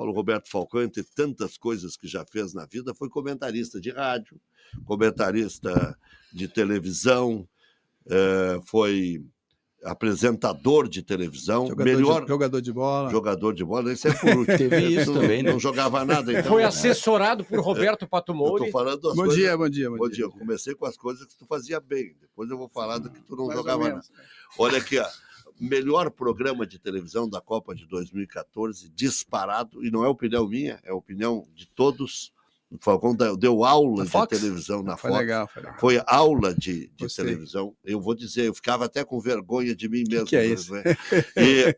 Paulo Roberto Falcão, entre tantas coisas que já fez na vida, foi comentarista de rádio, comentarista de televisão, eh, foi apresentador de televisão, jogador melhor de, jogador de bola. Jogador de bola, isso é por último. Teve isso não, também, né? Não jogava nada então. Foi assessorado por Roberto Patumouri. Estou falando das bom, coisas... dia, bom dia, bom, bom dia. dia. comecei com as coisas que tu fazia bem, depois eu vou falar do que tu não Mais jogava nada. Olha aqui, ó melhor programa de televisão da Copa de 2014, disparado, e não é opinião minha, é opinião de todos. O Falcão deu aula de televisão na foi Fox. Legal, foi, legal. foi aula de, de televisão. Eu vou dizer, eu ficava até com vergonha de mim mesmo. Que, que é isso? Né? E,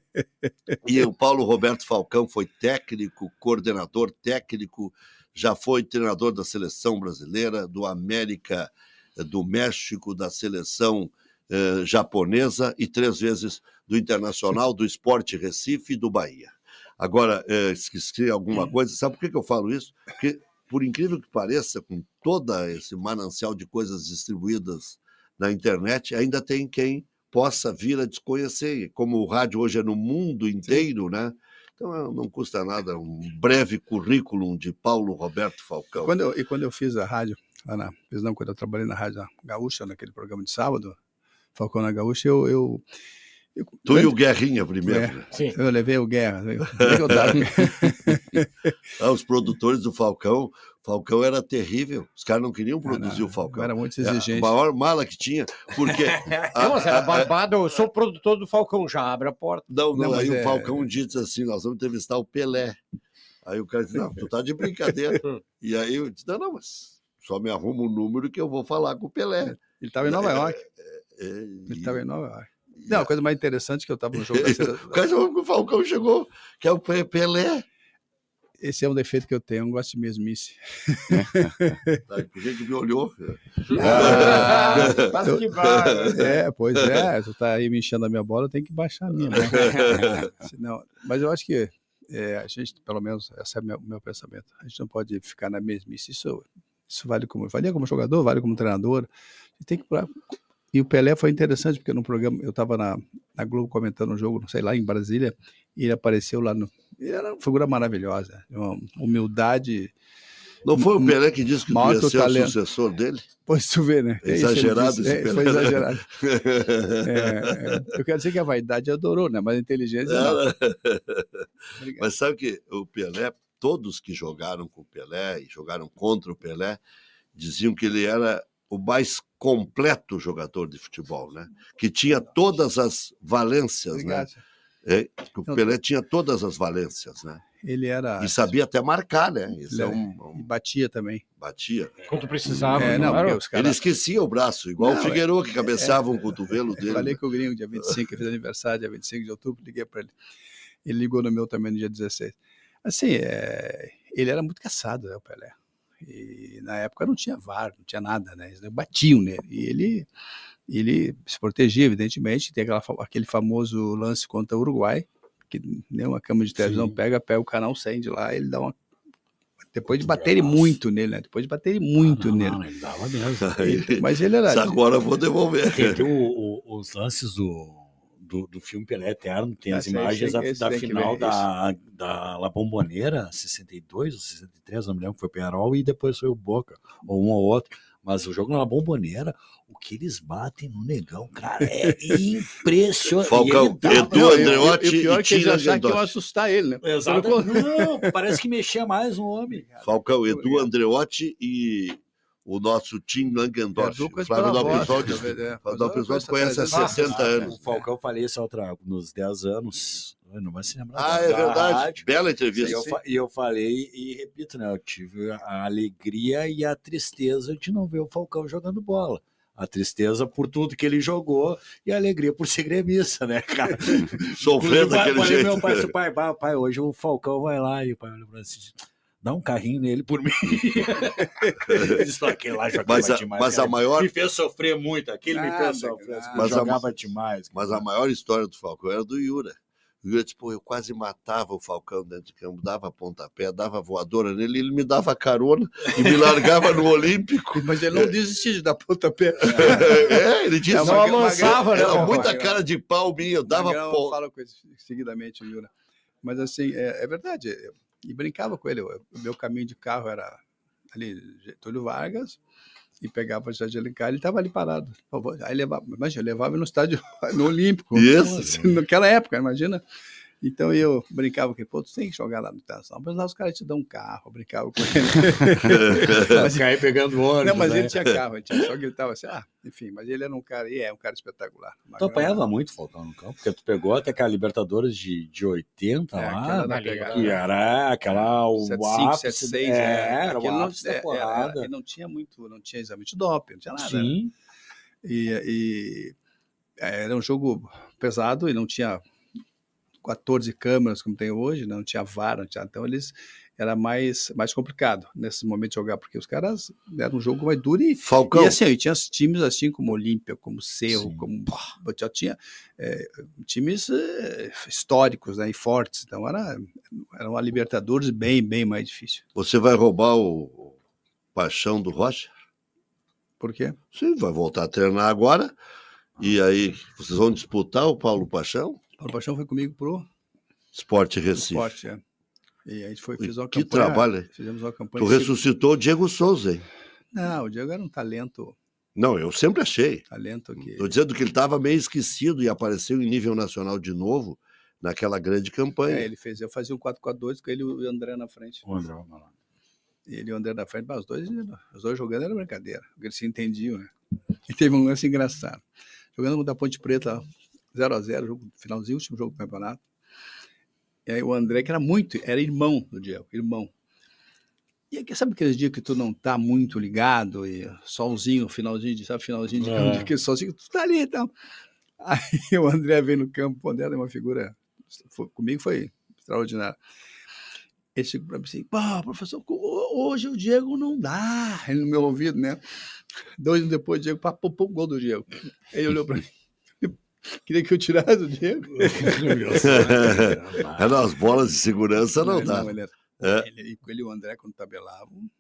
e o Paulo Roberto Falcão foi técnico, coordenador técnico, já foi treinador da seleção brasileira, do América eh, do México, da seleção eh, japonesa e três vezes do Internacional, do Esporte Recife e do Bahia. Agora, eh, esqueci alguma hum. coisa, sabe por que, eu falo isso? Porque, por incrível que pareça, com todo esse manancial de coisas distribuídas na internet, ainda tem quem possa vir a desconhecer. Como o rádio hoje é no mundo inteiro, né? Então é, não custa nada um breve currículo de Paulo Roberto Falcão. Quando eu, e quando eu fiz a rádio, Ana, fiz não, quando eu trabalhei na Rádio Gaúcha, naquele programa de sábado, Falcão na Gaúcha, eu. eu, tu e o Guerrinha primeiro. É, né? Sim. Eu levei o Guerra. ah, os produtores do Falcão, Falcão era terrível. Os caras não queriam produzir não, o Falcão. Era muito exigente. É, a maior mala que tinha, porque. a, não, era barbado, eu sou produtor do Falcão, já abre a porta. Não, não, não aí é... o Falcão diz assim: nós vamos entrevistar o Pelé. Aí o cara disse: não, tu tá de brincadeira. Hum. e aí eu disse: não, não, mas só me arruma um número que eu vou falar com o Pelé. Ele estava em Nova é, York ele estava em Nova York. Não, a coisa mais interessante é que eu estava no jogo da seleção. o Falcão chegou, que é o Pelé. Esse é um defeito que eu tenho, eu não gosto de mesmice. Tá, o gente que me olhou? Ah, passa de barra. É, pois é, Eu tá aí me enchendo a minha bola, eu tenho que baixar a minha. Né? Senão, mas eu acho que é, a gente, pelo menos, esse é o meu, meu, pensamento. A gente não pode ficar na mesmice. Isso, isso vale como, valia como jogador, vale como treinador. A gente tem que e o Pelé foi interessante, porque no programa, eu estava na, na, Globo comentando um jogo, não sei lá, em Brasília, e ele apareceu lá no. Ele era uma figura maravilhosa, uma humildade. Não foi o hum, Pelé que disse que ia ser talento. o sucessor dele? Pois tu vê, né? É exagerado esse é, Pelé. foi exagerado. É, é, eu quero dizer que a vaidade adorou, né? Mas a inteligência não. Mas sabe que o Pelé, todos que jogaram com o Pelé e jogaram contra o Pelé, diziam que ele era o mais completo jogador de futebol, né? Que tinha todas as valências, Obrigado. né? É, o então, Pelé tinha todas as valências, né? Ele era. E sabia até marcar, né? Isso é, é um, um... E batia também. Batia. Quando precisava. É, não, não era... Ele esquecia o braço, igual não, o é. Figueiredo, que cabeçava é, um cotovelo dele. Falei né? com o Gringo dia 25, fez aniversário, dia 25 de outubro, liguei para ele. Ele ligou no meu também no dia 16. Assim, é, ele era muito caçado, né, o Pelé. E na época não tinha VAR, não tinha nada, né? Eles batiam nele. E ele, ele se protegia, evidentemente. Tem aquela, aquele famoso lance contra o Uruguai, que nem uma câmera de televisão Sim. pega, pega o canal 100 de lá, ele dá uma depois de baterem muito nele, né? Depois de baterem muito ah, não, nele. Não, ele dava mesmo. Mas ele era. Agora eu vou devolver. Tem, tem o, o, os lances do do, do filme Pelé Eterno, tem ah, as imagens esse, da, da final da, da La Bombonera, 62 ou 63, não me lembro, foi o Penarol e depois foi o Boca, ou um ou outro. Mas o jogo na Bombonera, o que eles batem no negão, cara, é impressionante. Falcão, dá, Edu, Andreotti e, é e, pior e que que eu assustar ele, né? Exato. Não, parece que mexia mais um homem. Cara. Falcão, Edu, é. Andreotti e o nosso Tim Langendorf. O Flávio Dalpisodes é, é. conhece há 60 né? ah, anos. O Falcão falei isso outra, nos 10 anos. Não vai se lembrar. Ah, é verdade. Rádio. Bela entrevista. E eu, eu, falei, e repito, né, eu tive a alegria e a tristeza de não ver o Falcão jogando bola. A tristeza por tudo que ele jogou e a alegria por ser gremista, né, cara? Sofrendo daquele jeito. Meu pai, pai, pai, hoje o Falcão vai lá e o pai olha pra assim, dá um carrinho nele por mim. Disse, aqui lá jogava mas a, demais. Mas cara. a maior... Me fez sofrer muito, aquele ah, me fez sofrer. Assim. Mas jogava a... demais. Mas a maior história do Falcão era do Yura. O Yura, tipo, eu quase matava o Falcão dentro de campo, dava pontapé, dava voadora nele, ele me dava carona e me largava no Olímpico. Mas ele não desistia de dar pontapé. É, é ele disse. Não avançava, né? Era muita cara de pau minha, eu dava... Eu falo com isso, seguidamente, Yura. Mas assim, é, é verdade. Eu é, e brincava com ele. O meu caminho de carro era ali, Getúlio Vargas, e pegava já de Alencar, ele estava ali parado. Aí levava, imagina, levava no estádio, no Olímpico. Isso. Assim, naquela época, imagina. Então eu brincava com ele, pô, tu tem que jogar lá no Tração, mas lá os caras te dão um carro, eu brincava com ele. mas, Cair pegando ônibus. Não, mas né? ele tinha carro, ele tinha, só que ele tava assim, ah, enfim, mas ele era um cara, e é um cara espetacular. Tu grande... apanhava muito faltando no campo, porque tu pegou até aquela Libertadores de, de 80 é, lá, aquela era aquela é. o 75, ápice, 76, é, é, era uma não, é, era, não tinha muito, não tinha exame de doping, não tinha nada. Né? Sim. e, e é, era um jogo pesado e não tinha 14 câmeras como tem hoje, né, não tinha VAR, não tinha, então eles era mais, mais complicado nesse momento de jogar, porque os caras era né, um jogo mais duro e, Falcão. e assim, e tinha times assim como Olímpia, como Cerro, Sim. como já tinha é, times é, históricos né, e fortes, então era, era uma Libertadores bem, bem mais difícil. Você vai roubar o paixão do Rocha? Por quê? Você vai voltar a treinar agora e aí vocês vão disputar o Paulo Paixão? O Paixão foi comigo pro Esporte Recife. Esporte, é. E a gente foi, fez uma que campanha. Que trabalho, Fizemos uma campanha. Tu ressuscitou o Diego Souza, hein? Não, o Diego era um talento. Não, eu sempre achei. Talento aqui. Estou dizendo que ele estava meio esquecido e apareceu em nível nacional de novo naquela grande campanha. É, ele fez. Eu fazia o 4x2 com ele e o André na frente. O André, vamos lá. Ele e o André na frente, mas os dois, os dois jogando era brincadeira. Eles se entendiam, né? E teve um lance engraçado. Jogando da Ponte Preta, 0 a 0 finalzinho, último jogo do campeonato. E aí o André, que era muito, era irmão do Diego, irmão. E aqui, sabe aqueles dias que tu não tá muito ligado e solzinho, finalzinho de, sabe, finalzinho de é. campo, que solzinho, tu tá ali e então. Aí o André vem no campo, o André é uma figura, foi, comigo foi extraordinário. Ele chegou pra mim assim, pô, professor, hoje o Diego não dá. Ele no meu ouvido, né? Dois anos depois, o Diego pô, o gol do Diego. Ele olhou pra mim. Queria que eu tirasse o Diego. é, nas bolas de segurança não, não é dá. Não, ele, era, é-, é. ele, ele, e o André, quando tabelavam.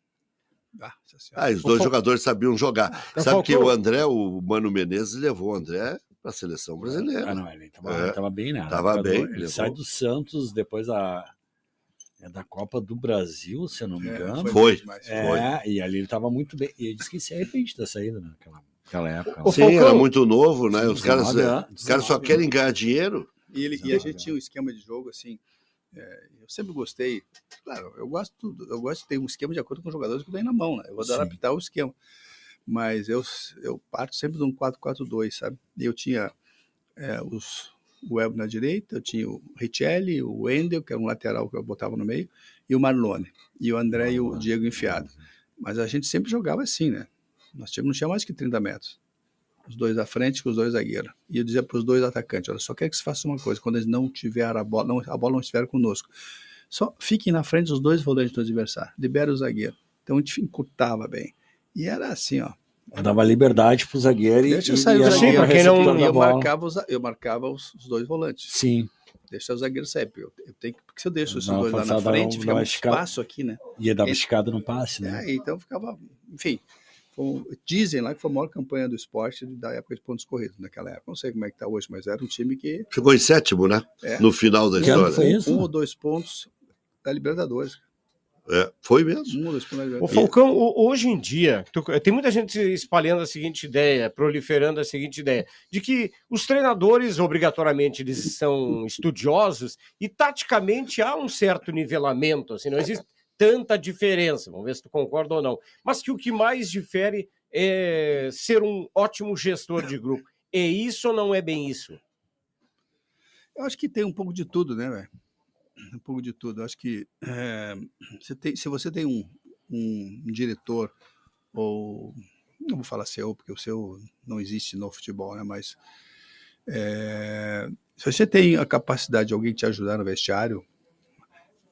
Ah, é ah os dois jogadores sabiam jogar. Ah, Sabe Falcão. que o André, o Mano Menezes, levou o André para a seleção brasileira. Ah, não, ele estava é. bem, né? Tava bem. Ele levou. sai do Santos depois da, é da Copa do Brasil, se eu não me engano. É, foi. foi. É, e ali ele estava muito bem. E ele disse que se arrepende da saída né, naquela. Né? Naquela época. Sim, Falcão, era muito novo, né? Os caras, os caras só querem ganhar dinheiro. E, ele, e a gente tinha um esquema de jogo assim. É, eu sempre gostei. Claro, eu gosto, eu gosto de ter um esquema de acordo com os jogadores que eu tenho na mão, né? Eu vou Sim. adaptar o esquema. Mas eu, eu parto sempre de um 4-4-2, sabe? E eu tinha é, os, o web na direita, eu tinha o Richelli, o Wendel, que era um lateral que eu botava no meio, e o Marlone, e o André ah, e o Diego enfiado. Mas a gente sempre jogava assim, né? Nós tínhamos, não tinha mais que 30 metros. Os dois à frente com os dois zagueiros. E eu dizia para os dois atacantes: olha, só quero que se faça uma coisa, quando eles não tiver a bola, não, a bola não estiver conosco, só fiquem na frente dos dois volantes do adversário, libera o zagueiro. Então a gente encurtava bem. E era assim, ó. Eu dava liberdade para o zagueiro Deixa e. Deixa sair o zagueiro. Sim, não... eu, marcava os, eu marcava os, os dois volantes. Sim deixa o zagueiro sair. Porque, eu, eu tenho, porque se eu deixo os dois lá na frente, um, fica um espaço aqui, né? Ia dar uma esticada no passe, né? É, então ficava. Enfim, foi, dizem lá que foi a maior campanha do esporte da época de pontos corridos, naquela época. Não sei como é que está hoje, mas era um time que. Ficou em sétimo, né? É. No final da que história. Foi isso? Um ou dois pontos da Libertadores. É, foi mesmo. Um o Falcão, hoje em dia, tem muita gente espalhando a seguinte ideia, proliferando a seguinte ideia, de que os treinadores, obrigatoriamente, eles são estudiosos e, taticamente, há um certo nivelamento. Assim, não existe tanta diferença. Vamos ver se tu concorda ou não. Mas que o que mais difere é ser um ótimo gestor de grupo. É isso ou não é bem isso? Eu acho que tem um pouco de tudo, né, velho? Um pouco de tudo. Eu acho que é, você tem, se você tem um, um diretor ou não vou falar seu porque o seu não existe no futebol, né? Mas é, se você tem a capacidade de alguém te ajudar no vestiário,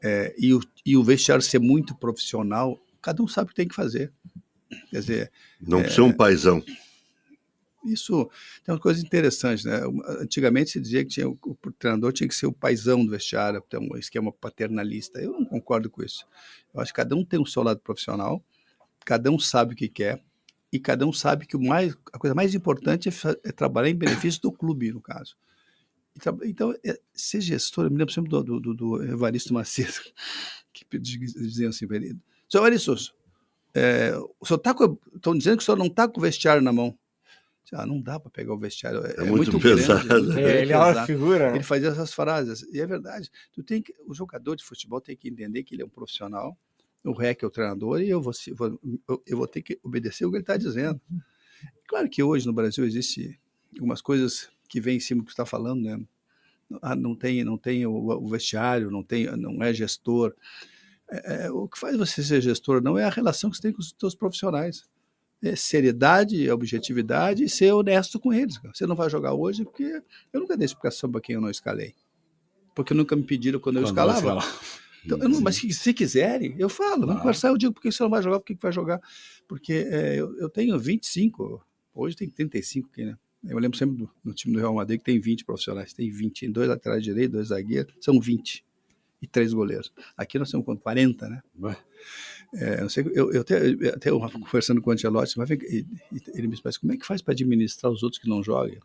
é, e, o, e o vestiário ser muito profissional, cada um sabe o que tem que fazer. Quer dizer. Não é, ser um paizão. Isso tem uma coisa interessante, né? Antigamente se dizia que tinha, o treinador tinha que ser o paizão do vestiário, ter um esquema paternalista. Eu não concordo com isso. Eu acho que cada um tem o seu lado profissional, cada um sabe o que quer e cada um sabe que o mais, a coisa mais importante é, é trabalhar em benefício do clube, no caso. Tá, então, é, ser gestora, me lembro sempre do, do, do, do Evaristo Macedo, que diziam assim para ele: Seu Evaristo, é, o senhor está estão dizendo que o senhor não está com o vestiário na mão. Ah, não dá para pegar o vestiário. É, é, é muito, muito, pesado. Grande, é, né? é, ele é uma figura. Ele fazia essas frases. E é verdade. Tu tem que, o jogador de futebol tem que entender que ele é um profissional, o REC é o treinador, e eu vou, eu, eu vou ter que obedecer o que ele está dizendo. Uhum. Claro que hoje no Brasil existe algumas coisas que vem em cima do que está falando, né? Ah, não tem, não tem o, o vestiário, não tem, não é gestor. É, é, o que faz você ser gestor não é a relação que você tem com os seus profissionais. É seriedade, é objetividade e ser honesto com eles. Você não vai jogar hoje porque eu nunca dei explicação para quem eu não escalei. Porque nunca me pediram quando eu escalava. Então, não, mas se, se, quiserem, eu falo. Vamos conversar, eu digo porque você não vai jogar, por que vai jogar. Porque é, eu, eu tenho 25, hoje tem 35 aqui, né? Eu lembro sempre do, no time do Real Madrid que tem 20 profissionais, tem 20, tem dois atrás direito dois zagueiros, são 20 e três goleiros. Aqui nós temos quanto? 40, né? É, eu, sei, eu, eu, até, eu até conversando com o Ancelotti, ele me disse, mas como é que faz para administrar os outros que não jogam?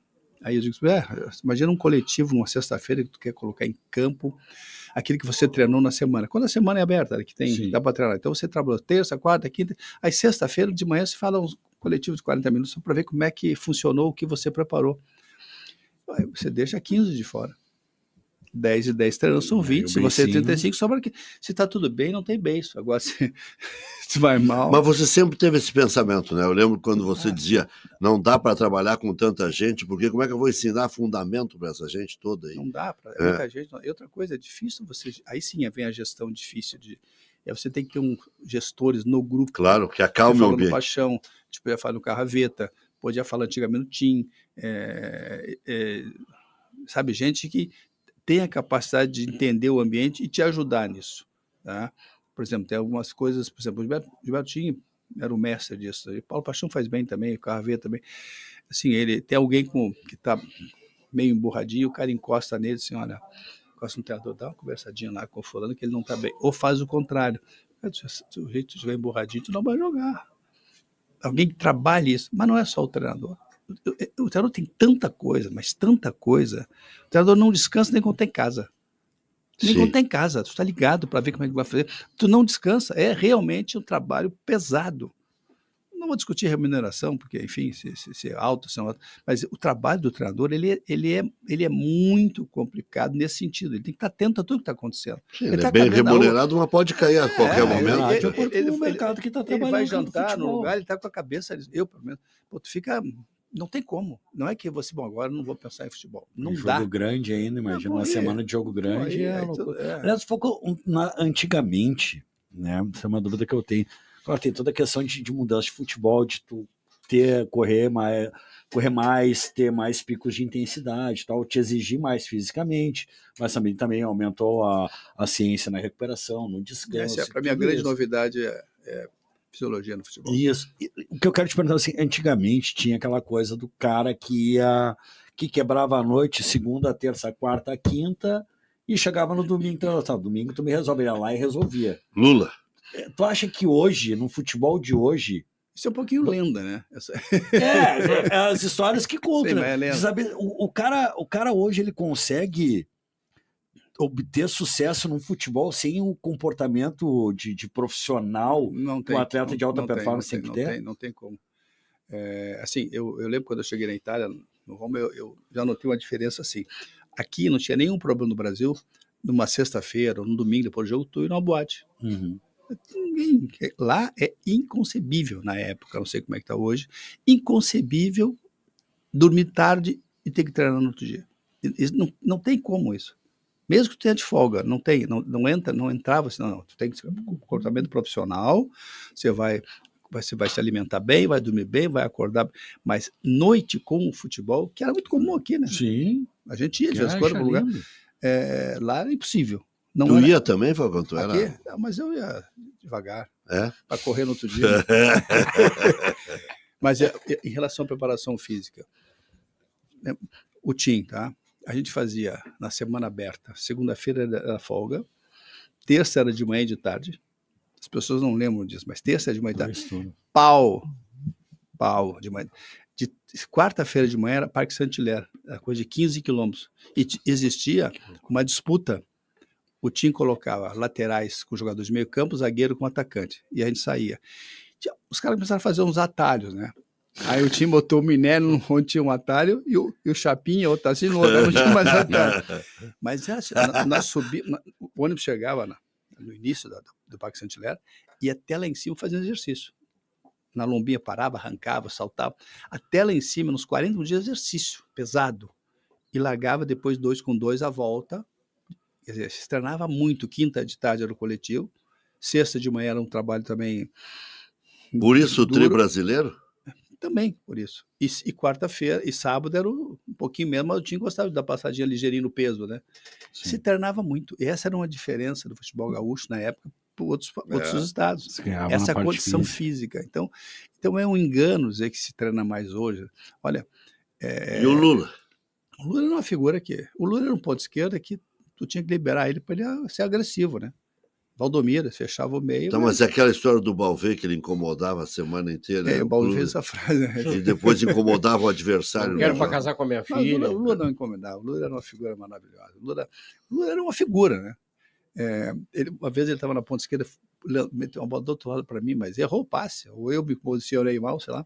Aí eu digo, é, imagina um coletivo numa sexta-feira que tu quer colocar em campo aquilo que você treinou na semana. Quando a semana é aberta, né, que tem, Sim. dá para treinar. Então você trabalhou terça, quarta, quinta, aí sexta-feira de manhã se fala um coletivo de 40 minutos só para ver como é que funcionou o que você preparou. Aí você deixa 15 de fora. 10 e 10 terão, são 20. Se você é 35, sobra que. Se tá tudo bem, não tem beijo. Agora, se, se vai mal. Mas você sempre teve esse pensamento, né? Eu lembro quando você dizia: não dá para trabalhar com tanta gente, porque como é que eu vou ensinar fundamento para essa gente toda aí? Não dá para. É, é. Muita gente. E outra coisa, é difícil você. Aí sim vem a gestão difícil de. É, você tem que ter um gestores no grupo. Claro, que acalme o ambiente. paixão, tipo, ia falar no Carraveta, podia falar antigamente no Tim. É, é, sabe, gente que tem a capacidade de entender o ambiente e te ajudar nisso. Tá? Por exemplo, tem algumas coisas, por exemplo, o Gilberto, Gilberto tinha, era o mestre disso. E Paulo Paixão faz bem também, o Carvê também. Assim, ele tem alguém com, que está meio emburradinho, o cara encosta nele assim, olha, encosta no teatro, dá uma conversadinha lá com o fulano que ele não está bem. Ou faz o contrário. Se o jeito estiver emburradinho, tu não vai jogar. Alguém que trabalhe isso. Mas não é só o treinador o treinador tem tanta coisa, mas tanta coisa. O treinador não descansa nem quando tem casa. Nem Sim. quando tem casa, tu está ligado para ver como é que vai fazer. Tu não descansa, é realmente um trabalho pesado. Não vou discutir remuneração, porque, enfim, se, se, se é alto, se é alto, mas o trabalho do treinador, ele, ele, é, ele é muito complicado nesse sentido. Ele tem que estar atento a tudo que está acontecendo. Sim, ele, ele é tá bem remunerado, mas pode cair a é, qualquer é, momento. Ele, ele, ele, mercado que tá ele vai jantar no lugar, ele está com a cabeça, eu, pelo menos, pô, tu fica não tem como. Não é que você, bom, agora não vou pensar em futebol. Não um dá. Jogo grande ainda, imagina, uma é. semana de jogo grande. Aí, é, é. Aliás, foco na, antigamente, né? Essa é uma dúvida que eu tenho. Claro, tem toda a questão de, de mudança de futebol, de tu ter, correr mais, correr mais, ter mais picos de intensidade, tal, te exigir mais fisicamente, mas também, também aumentou a, a ciência na recuperação, no descanso. Essa é, para mim, a grande novidade é, é fisiologia no futebol. Isso. O que eu quero te perguntar assim, antigamente tinha aquela coisa do cara que ia que quebrava a noite, segunda, terça, quarta, quinta, e chegava no domingo, então, tá, domingo tu me resolve, ia lá e resolvia. Lula. É, tu acha que hoje, no futebol de hoje, isso é um pouquinho lenda, né? Essa... É, é, é as histórias que contam. Sim, né? é o, o, cara, o cara hoje ele consegue obter sucesso no futebol sem o comportamento de, de profissional não tem, um atleta de alta performance tem, não tem, tem que ter? Não tem, não tem como. É, assim, eu, eu, lembro quando eu cheguei na Itália, no Roma, eu, eu, já notei uma diferença assim. Aqui não tinha nenhum problema no Brasil, numa sexta-feira ou no domingo depois do jogo, tu ir numa boate. Uhum. É, lá é inconcebível na época, não sei como é que tá hoje, inconcebível dormir tarde e ter que treinar no outro dia. Não, não tem como isso mesmo que tu tenha de folga, não tem, não, não entra, não entrava, assim, não, não, tu tem que comportamento profissional, você vai você vai se alimentar bem, vai dormir bem, vai acordar, mas noite com o futebol, que era muito comum aqui, né? Sim. A gente ia de vez em quando lugar. É, lá era impossível. Não tu era... ia também, Falcão? Tu era... Aqui? Não, mas eu ia devagar. É? Para correr no outro dia. mas é, é, em relação à preparação física, é, o Tim, tá? a gente fazia na semana aberta, segunda-feira era folga, terça era de manhã e de tarde. As pessoas não lembram disso, mas terça é de manhã e tarde. Pau! Pau de manhã. De quarta-feira de manhã era Parque Santilher, era coisa de 15 quilômetros. E existia uma disputa. O time colocava laterais com jogadores de meio campo, zagueiro com atacante. E a gente saía. Os caras começaram a fazer uns atalhos, né? Aí o time botou o Minério onde tinha um atalho e o, e o Chapinha, outro tá assim, no onde tinha mais atalho. Mas é, assim, nós, nós subimos, o ônibus chegava na, no início da, do Parque Santilera e até lá em cima fazendo exercício. Na lombinha parava, arrancava, saltava. Até lá em cima, nos 40 dias, exercício pesado. E largava depois dois com dois a volta. Quer dizer, se treinava muito. Quinta de tarde era o coletivo. Sexta de manhã era um trabalho também. Por isso duro. o tri brasileiro? também por isso. E, e quarta-feira e sábado era um pouquinho menos, mas eu tinha gostado de dar passadinha ligeirinha no peso, né? Sim. Se treinava muito. E essa era uma diferença do futebol gaúcho na época para outros, outros é. estados. Essa condição física. Então, então é um engano dizer que se treina mais hoje. Olha. É, e o Lula? O Lula era uma figura que. O Lula era um ponto esquerda que tu tinha que liberar ele para ele ser agressivo, né? Valdomiro, fechava o meio. Então, mas, mas é aquela história do Balvê que ele incomodava a semana inteira. É, né? o Balvê essa frase. Né? E depois incomodava o adversário. Era né? para casar com a minha ah, filha. Mas, o Lula, não incomodava, o Lula era uma figura maravilhosa. O Lula, Lula era uma figura, né? É, ele, uma vez ele estava na ponta esquerda, meteu uma bola do outro lado para mim, mas errou o passe, ou eu me posicionei mal, sei lá.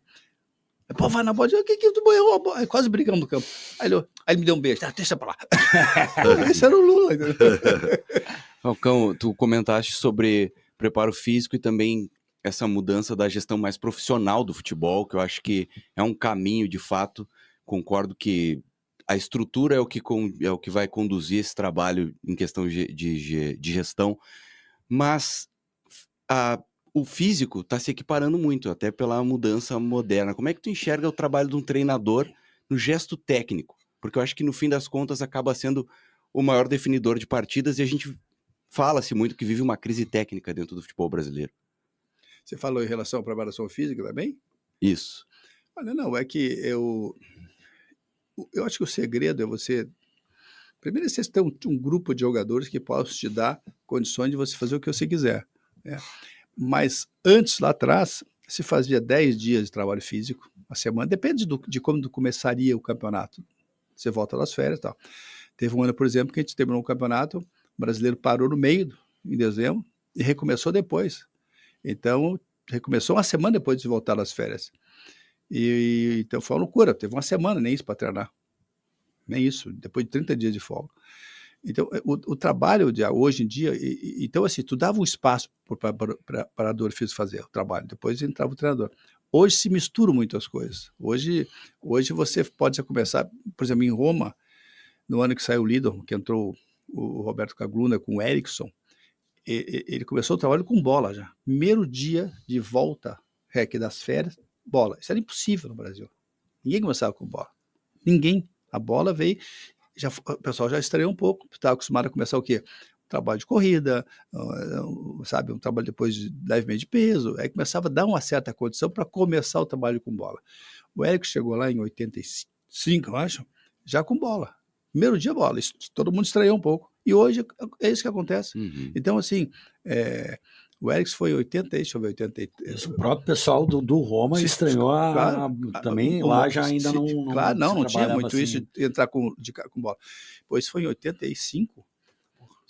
Pô, vai na bola, o que que tu errou a bola? Quase brigamos no campo. Aí ele, aí ele me deu um beijo, ah, deixa para lá. Esse era o Lula. Falcão, tu comentaste sobre preparo físico e também essa mudança da gestão mais profissional do futebol, que eu acho que é um caminho de fato. Concordo que a estrutura é o que, é o que vai conduzir esse trabalho em questão de, de, de gestão, mas a, o físico está se equiparando muito, até pela mudança moderna. Como é que tu enxerga o trabalho de um treinador no gesto técnico? Porque eu acho que no fim das contas acaba sendo o maior definidor de partidas e a gente fala-se muito que vive uma crise técnica dentro do futebol brasileiro. Você falou em relação à preparação física também? Isso. Olha, não, é que eu. Eu acho que o segredo é você. Primeiro, é você ter um, um grupo de jogadores que possa te dar condições de você fazer o que você quiser. Né? Mas antes, lá atrás, se fazia 10 dias de trabalho físico, a semana, depende do, de como começaria o campeonato. Você volta das férias e tal. Teve um ano, por exemplo, que a gente terminou o campeonato o brasileiro parou no meio, em dezembro, e recomeçou depois. Então, recomeçou uma semana depois de voltar das férias. E, então foi uma loucura, teve uma semana nem isso para treinar. Nem isso, depois de 30 dias de folga. Então, é, o, o trabalho de hoje em dia, e, e, então assim, tu dava um espaço para o preparador físico fazer o trabalho, depois entrava o treinador. Hoje se misturam muito as coisas. Hoje, hoje você pode começar, por exemplo, em Roma, no ano que saiu o Lidl, que entrou o Roberto Cagluna né, com o Erickson, ele começou o trabalho com bola já. Primeiro dia de volta, REC das férias, bola. Isso era impossível no Brasil. Ninguém começava com bola. Ninguém. A bola veio. Já, o pessoal já estranhou um pouco, estava acostumado a começar o quê? trabalho de corrida, sabe, um trabalho depois de levemente de peso. Aí começava a dar uma certa condição para começar o trabalho com bola. O Eric chegou lá em 85, eu acho, já com bola. Primeiro dia, bola, isso, todo mundo estranhou um pouco. E hoje é, é isso que acontece. Uhum. Então, assim, é, o Eriks foi 80, deixa eu ver, 83. o próprio pessoal do, do Roma se, estranhou a, claro, a, também, o, lá já ainda se, não, não. Claro, não, não tinha muito assim. isso de entrar com, de, com bola. Pois foi em 85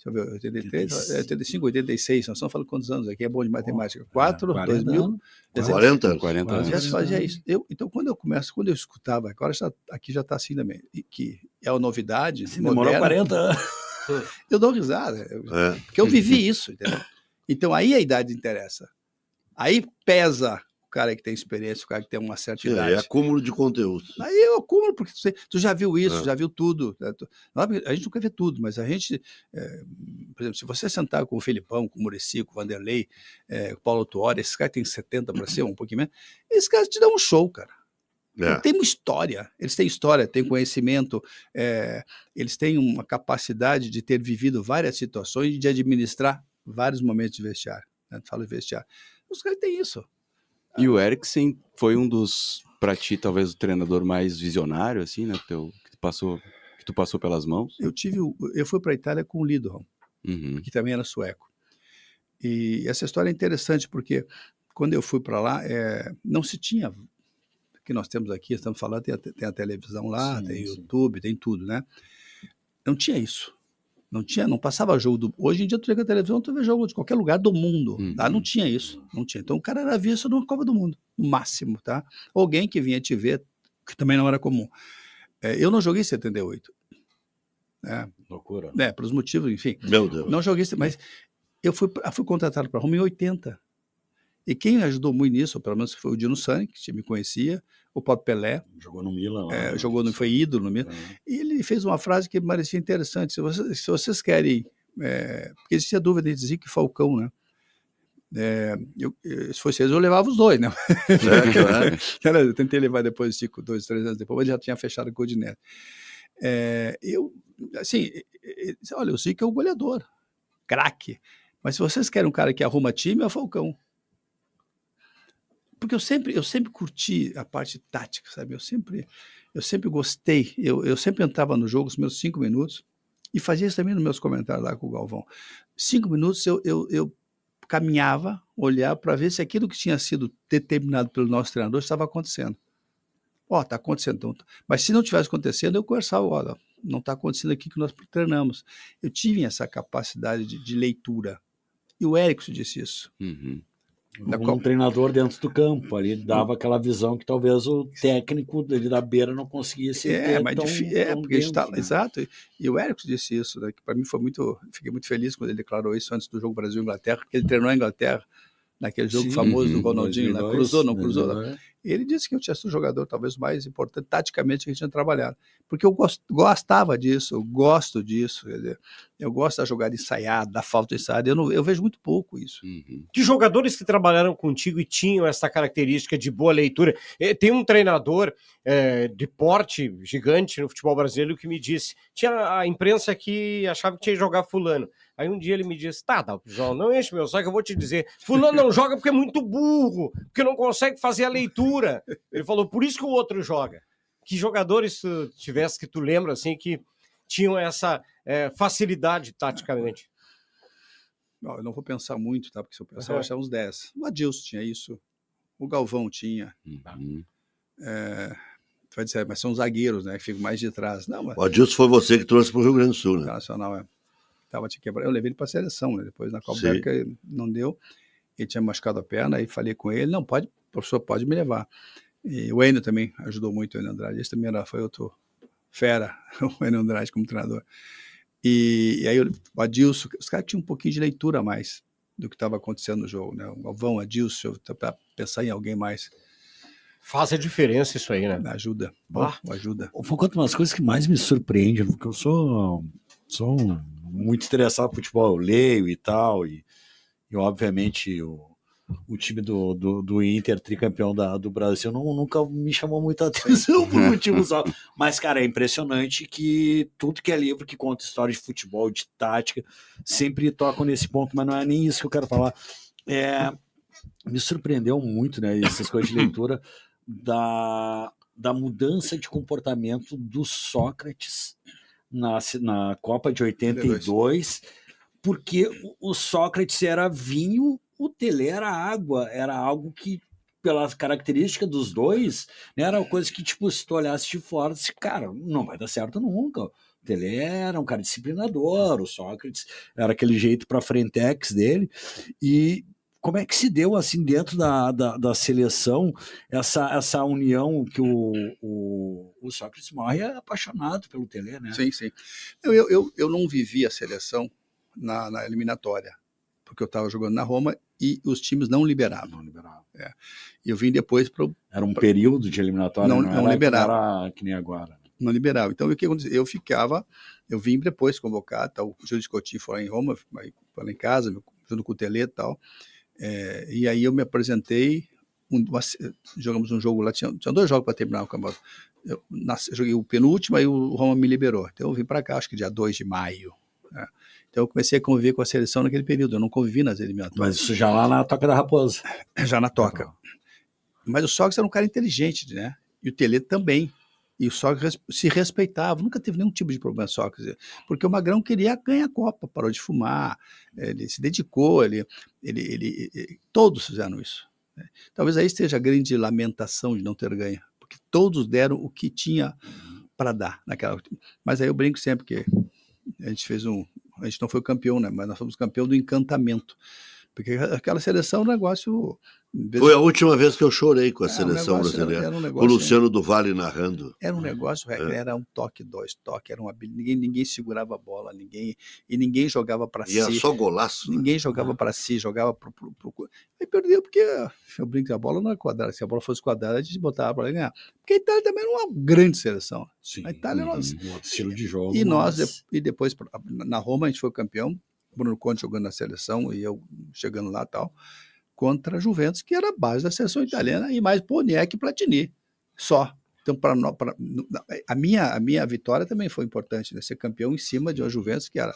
Deixa eu ver, 83, 85, 86, nós estamos falando quantos anos aqui, é bom de matemática. 4, 2000. 40 anos. 40 anos. Já fazia isso. Eu, então, quando eu começo, quando eu escutava, agora já, aqui já está assim também, que é a novidade. Se demorou 40 anos. Eu dou risada, é. porque eu vivi isso. Entendeu? Então, aí a idade interessa. Aí pesa cara que tem experiência, o cara que tem uma certa idade. É, é acúmulo de conteúdo. Aí eu acúmulo, porque tu, tu já viu isso, é. já viu tudo. Né? A gente nunca vê tudo, mas a gente, é, por exemplo, se você sentar com o Felipão, com o Murici, com o Vanderlei, eh, com o Paulo Tuori, esses caras têm 70 para cima, um pouquinho menos, esses caras te dão um show, cara. É. Tem uma história, eles têm história, têm conhecimento, é, eles têm uma capacidade de ter vivido várias situações e de administrar vários momentos de vestiário. Né? Falo de vestiário. Os caras têm isso. E o Eriksen foi um dos, para ti, talvez o treinador mais visionário, assim, né? Teu, que, tu passou, que tu passou pelas mãos? Eu tive, eu fui para a Itália com o Lidholm, uhum. que também era sueco. E essa história é interessante porque quando eu fui para lá, é, não se tinha que nós temos aqui, estamos falando, tem a, tem a televisão lá, sim, tem sim. YouTube, tem tudo, né? Não tinha isso. Não tinha, não passava jogo do. Hoje em dia tu liga a televisão, tu vê jogo de qualquer lugar do mundo. Uhum. Tá? Não tinha isso, não tinha. Então o cara era visto numa Copa do Mundo, no máximo, tá? Alguém que vinha te ver, que também não era comum. É, eu não joguei 78. É, Loucura. É, pelos motivos, enfim. Meu Deus. Não joguei, mas eu fui, ah, fui contratado para Roma em 80. E quem ajudou muito nisso, pelo menos foi o Dino Sani, que me conhecia, o próprio Pelé. Jogou no Milan. É, né? jogou no, foi ídolo no Milan. É. E ele fez uma frase que parecia interessante. Se vocês, se vocês querem... É, porque existia dúvida entre Zico e Falcão, né? É, eu, se fosse eles, eu levava os dois, né? É, eu tentei levar depois Zico, dois, três anos depois, mas já tinha fechado o Diné eu, assim, olha, o Zico é o goleador, craque. Mas se vocês querem um cara que arruma time, é o Falcão porque eu sempre, eu sempre curti a parte tática, sabe? Eu sempre, eu sempre gostei, eu, eu sempre entrava no jogo os meus cinco minutos e fazia isso também nos meus comentários lá com o Galvão. Cinco minutos eu, eu, eu caminhava, olhava para ver se aquilo que tinha sido determinado pelo nosso treinador estava acontecendo. Ó, oh, está acontecendo. Então, tá. mas se não tivesse acontecendo, eu conversava, olha, não está acontecendo aqui que nós treinamos. Eu tive essa capacidade de, de leitura. E o Érico disse isso. Uhum um treinador dentro do campo ali dava aquela visão que talvez o técnico dele da beira não conseguisse é mas tão, difícil, é porque dentro, está né? exato e o Érico disse isso né, que para mim foi muito fiquei muito feliz quando ele declarou isso antes do jogo Brasil Inglaterra que ele treinou a Inglaterra naquele jogo Sim, famoso do uhum, Ronaldinho, né? cruzou, não né? cruzou. Não. Uhum. Ele disse que eu tinha sido o jogador talvez mais importante taticamente que a gente tinha trabalhado, porque eu gostava disso, eu gosto disso, dizer, eu gosto da jogada ensaiada, da falta ensaiada, eu, não, eu vejo muito pouco isso. Uhum. jogadores que trabalharam contigo e tinham essa característica de boa leitura? É, tem um treinador é, de porte gigante no futebol brasileiro que me disse, tinha a imprensa que achava que tinha que jogar fulano, Aí um dia ele me disse: Tá, Dalpo, tá, João, não enche meu saco, eu vou te dizer. Fulano não joga porque é muito burro, porque não consegue fazer a leitura. Ele falou: Por isso que o outro joga. Que jogadores tu tivesse que tu lembra, assim, que tinham essa é, facilidade taticamente? Não, eu não vou pensar muito, tá? Porque se eu pensar, uhum. eu achar uns 10. O Adilson tinha isso, o Galvão tinha. Uhum. É, tu vai dizer, ah, mas são zagueiros, né? Que ficam mais de trás. Não, mas... O Adilson foi você que trouxe para o Rio Grande do Sul, né? Nacional, é tava te quebrado. Eu levei ele para a seleção, né? depois na Copa América não deu. Ele tinha machucado a perna, aí falei com ele, não, pode, professor, pode me levar. E o Eno também ajudou muito o Eno Andrade. Esse também era, foi outro fera, o Eno Andrade como treinador. E, e aí o Adilson, os caras tinham um pouquinho de leitura a mais do que estava acontecendo no jogo, né? O Galvão, Adilson, para pensar em alguém mais. Faz a diferença isso aí, né? Ajuda. Bom, ah, ajuda. Foi uma das coisas que mais me surpreende, porque eu sou, sou um muito interessado no futebol, eu leio e tal, e, e obviamente o, o time do, do, do, Inter, tricampeão da, do Brasil, não, nunca me chamou muita atenção por motivos óbvios. Mas, cara, é impressionante que tudo que é livro que conta história de futebol, de tática, sempre tocam nesse ponto, mas não é nem isso que eu quero falar. É, me surpreendeu muito, né, essas coisas de leitura, da, da mudança de comportamento do Sócrates na, na Copa de 82, porque o Sócrates era vinho, o Tele era água, era algo que pelas características dos dois, né, era uma coisa que, tipo, se tu olhasse de fora, disse, cara, não vai dar certo nunca. O Tele era um cara disciplinador, o Sócrates era aquele jeito para frentex dele, e, como é que se deu, assim, dentro da, da, da seleção, essa, essa união que o, o, o Sócrates morre é apaixonado pelo Tele, né? Sim, sim. Eu, eu, eu não vivi a seleção na, na eliminatória, porque eu estava jogando na Roma e os times não liberavam. Não liberavam. É. E eu vim depois para. Era um pra... período de eliminatória, não, não, não era, liberava. Era que nem agora. Não liberava. Então, o que aconteceu? Eu ficava, eu vim depois convocado, tá, o Júlio Scotti foi lá em Roma, foi lá em casa, junto com o Tele e tal. É, e aí eu me apresentei, um, jogamos um jogo lá, tinha, tinha dois jogos para terminar o campeonato. Eu, joguei o penúltimo, aí o Roma me liberou. Então eu vim para cá, acho que dia 2 de maio. Né? Então eu comecei a conviver com a seleção naquele período, eu não convivi nas eliminatórias. Mas isso já lá na Toca da Raposa. Já na Toca. Tá Mas o Sox era um cara inteligente, né? E o Tele também. E Sócrates se respeitava, nunca teve nenhum tipo de problema Sócrates, porque o Magrão queria ganhar a Copa, parou de fumar, ele se dedicou, ele, ele, ele, ele todos fizeram isso. Né? Talvez aí esteja a grande lamentação de não ter ganho, porque todos deram o que tinha para dar naquela. Mas aí eu brinco sempre que a gente fez um, a gente não foi campeão, né? Mas nós fomos campeão do encantamento porque aquela seleção é um negócio. Foi a última vez que eu chorei com a é, seleção um brasileira. Era, era um negócio, o Luciano era, do Vale narrando. Era um negócio, é. é. era um toque, dois toque, era uma, ninguém, ninguém segurava a bola, ninguém e ninguém jogava para si. Era só golaço. Né? Ninguém né? jogava é. para si, jogava para o. Aí perdeu porque eu brinco que a bola não é quadrada. Se a bola fosse quadrada, a gente botava para ganhar. Porque a Itália também era uma grande seleção. Sim, a Itália um, nós, um estilo de jogo. E mas... nós e depois na Roma a gente foi campeão Bruno Conte jogando na seleção e eu chegando lá tal, contra a Juventus, que era a base da seleção italiana, e mais Boniek e Platini, só. Então, pra, pra, a, minha, a minha vitória também foi importante, né? Ser campeão em cima de uma Juventus que era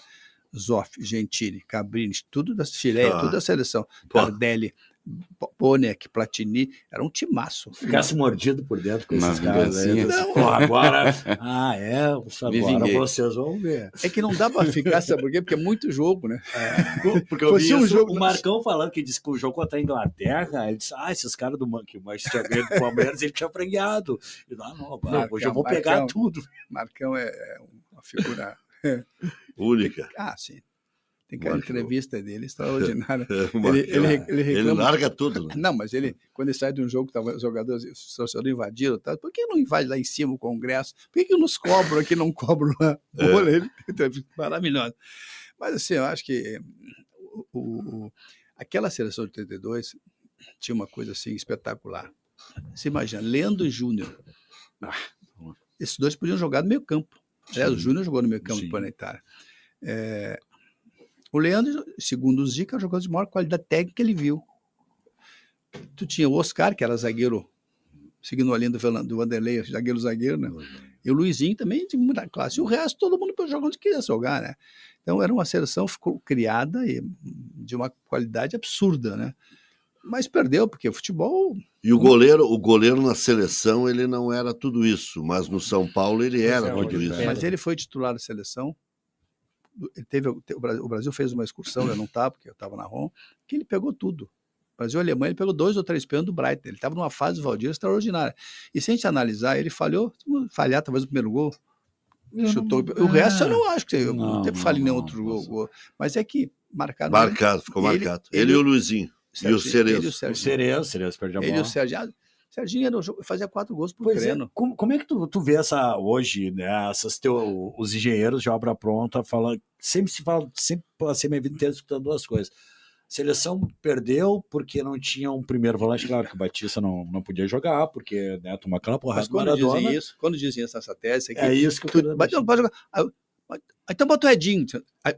Zoff, Gentili, Cabrini, tudo da Chile, ah, tudo da seleção, Tardelli, Bonek, Platini, era um timaço. Ficasse mordido por dentro com esses caras aí. Né? Não, agora. Ah, é, agora vocês vão ver. É que não dá para ficar, sabe por quê? Porque é muito jogo, né? É, porque eu vi um jogo... o Marcão falando que disse que o jogo contra a Inglaterra, ele disse, ah, esses caras do Monkey, mas tinha ganho do Palmeiras, ele tinha premiado. Eu, ah, não, agora. Marcão, hoje eu vou pegar Marcão, tudo. Marcão é, é uma figura... Única. Ah, sim. Tem entrevista dele, extraordinária. ele, ele, ele, reclama... ele, larga tudo. Né? Não, mas ele, quando ele sai de um jogo que os jogadores, os torcedores invadiram, tá? por que não invade lá em cima o Congresso? Por que, que nos cobram aqui não cobram lá? É. Bola, é. ele... Maravilhosa. Mas assim, eu acho que eh, o, o, o, aquela seleção de 32 tinha uma coisa assim espetacular. Você imagina, Leandro Júnior. Ah, esses dois podiam jogar no meio campo. Aliás, o Júnior jogou no meio campo do Planetário. É, eh, o Leandro, segundo o Zica, é jogou de maior qualidade técnica que ele viu. Tu tinha o Oscar, que era zagueiro, seguindo a linha do, Vanderlei, zagueiro, zagueiro, né? E o Luizinho também de muita classe. E o resto, todo mundo jogando onde queria jogar, né? Então, era uma seleção ficou criada e de uma qualidade absurda, né? Mas perdeu, porque o futebol. E o goleiro, o goleiro na seleção, ele não era tudo isso, mas no São Paulo ele era é tudo isso. Mas ele foi titular da seleção, ele teve, o Brasil fez uma excursão, eu não estava, porque eu estava na ROM, que ele pegou tudo. Brasil e Alemanha, ele pegou dois ou três pênaltis do Brighton. Ele estava numa fase do Valdir extraordinária. E se a gente analisar, ele falhou, falhar talvez o primeiro gol, chutou. Não... O resto eu ah. não acho que eu não, não falei nenhum outro não, gol, Mas é que marcado Marcado, ficou marcado. Ele, ele, e o Luizinho. e o Cerezo. Ele, o Cerezo, Cerezo a bola. Ele e o Sérgio. Serginho fazia quatro gols por pois é, treino. É. Como, como, é que tu, tu vê essa hoje, né? Essas teu, os engenheiros de obra pronta falando. Sempre se fala, sempre passei minha vida inteira escutando duas coisas. Seleção perdeu porque não tinha um primeiro volante, claro que o Batista não, não podia jogar, porque né, tomou aquela porrada Mas quando Maradona, dizem isso, quando dizem essa, essa tese, é, que, é isso que tu, eu não pode jogar. Ah, então bota o Edinho,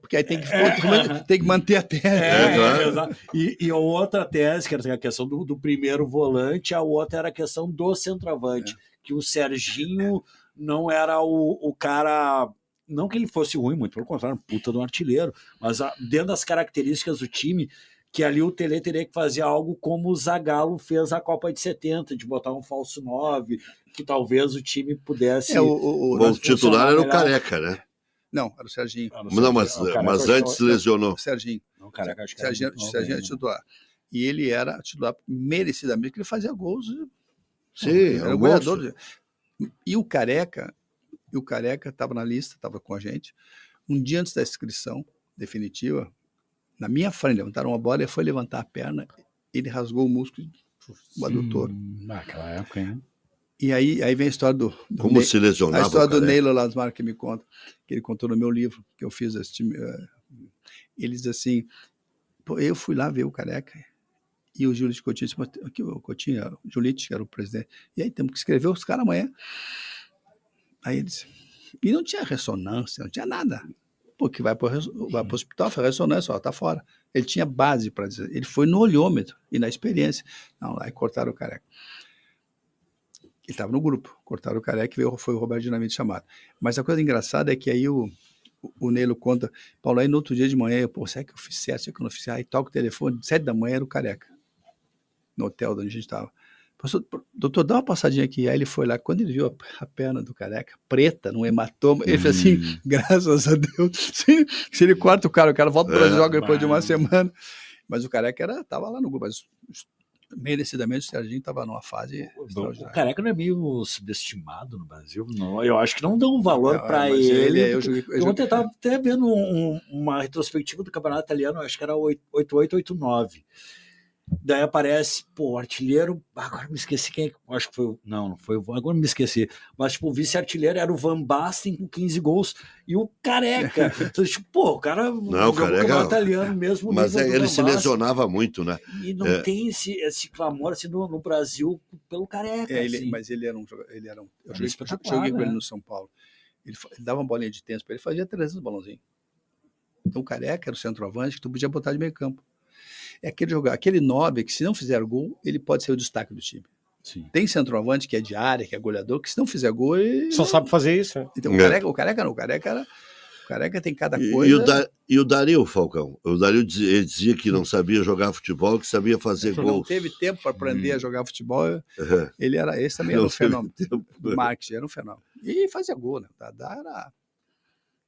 porque aí tem que, é, é tem que manter a tese. É, e, a outra tese, que era a questão do, do, primeiro volante, a outra era a questão do centroavante, é. que o Serginho não era o, o cara não que ele fosse ruim, muito pelo contrário, puta do artilheiro, mas a, dentro das características do time, que ali o Tele teria que fazer algo como o Zagallo fez na Copa de 70, de botar um falso 9, que talvez o time pudesse. É, o, o, o titular era o Careca, né? Não, era o Serginho. Ah, não, mas, não, mas antes lesionou. Serginho. Não, Caraca, acho que Serginho, Serginho é titular. E ele era titular merecidamente, porque ele fazia gols. Sim, é, é era um goleador. E o Careca, e o Careca estava na lista, estava com a gente. Um dia antes da inscrição definitiva, na minha frente, levantaram uma bola, e foi levantar a perna, ele rasgou o músculo o adutor. Hum, naquela época, hein? E aí, aí vem a história do. do Como se lesionava? A história do né? Neilo Lasmar que me conta, que ele contou no meu livro, que eu fiz. Eh, ele uh, assim. eu fui lá ver o careca. E o Julite Coutinho disse: aqui, o Coutinho, o Julite, que era o presidente. E aí, temos que escrever os caras amanhã. Aí disse: E não tinha ressonância, não tinha nada. Porque vai para o hospital, foi ressonância, ó, tá fora. Ele tinha base para dizer. Ele foi no olhômetro e na experiência. Não, aí cortaram o careca. Ele estava no grupo, cortaram o careca e veio, foi o Roberto Dinamite chamado. Mas a coisa engraçada é que aí o, o Neilo conta, Paulo, aí no outro dia de manhã, eu, pô, será que eu fiz certo, será que eu não fiz certo? Aí toca o telefone, sete da manhã era o careca, no hotel onde a gente estava. Doutor, dá uma passadinha aqui. Aí ele foi lá. Quando ele viu a, a perna do careca, preta, num hematoma, ele assim, hum. fez assim: graças a Deus. Se, se ele corta o cara, o cara volta para o é, jogo depois de uma semana. Mas o careca era, tava lá no grupo, mas merecidamente o Serginho estava numa fase Bom, O Careca não é meio subestimado no Brasil? Não, eu acho que não dão um valor para ele. ele eu, eu ontem estava até vendo um, uma retrospectiva do campeonato italiano, acho que era 8889. 8, 8, 8, Daí aparece, pô, artilheiro, agora me esqueci quem, é acho que foi, o, não, não foi, agora me esqueci, mas tipo, o vice-artilheiro era o Van Basten com 15 gols e o Careca. então, tipo, pô, o cara não, o careca, italiano mesmo. Mas é, ele se lesionava muito, né? E não é. tem esse, esse clamor assim, no, no Brasil pelo Careca. É, ele, assim. Mas ele era um ele era um, eu joguei, com ele né? no São Paulo. Ele, ele dava uma bolinha de tênis para ele, fazia 300 balãozinhos. Então o Careca era o centroavante que tu podia botar de meio campo é aquele jogador, aquele nobre que se não fizer gol, ele pode ser o destaque do time. Sim. Tem centroavante que é de área, que é goleador, que se não fizer gol. Ele... Só sabe fazer isso. Né? Então, o, é. careca, o careca não, o careca era. O careca tem cada coisa. E, o, Dario, Falcão? O Dario dizia, dizia, que não sabia jogar futebol, que sabia fazer gol. Não teve tempo para aprender hum. a jogar futebol. Ele era, esse também era um fenômeno. Né? O Marques era um fenômeno. E fazia gol, né? Dadá era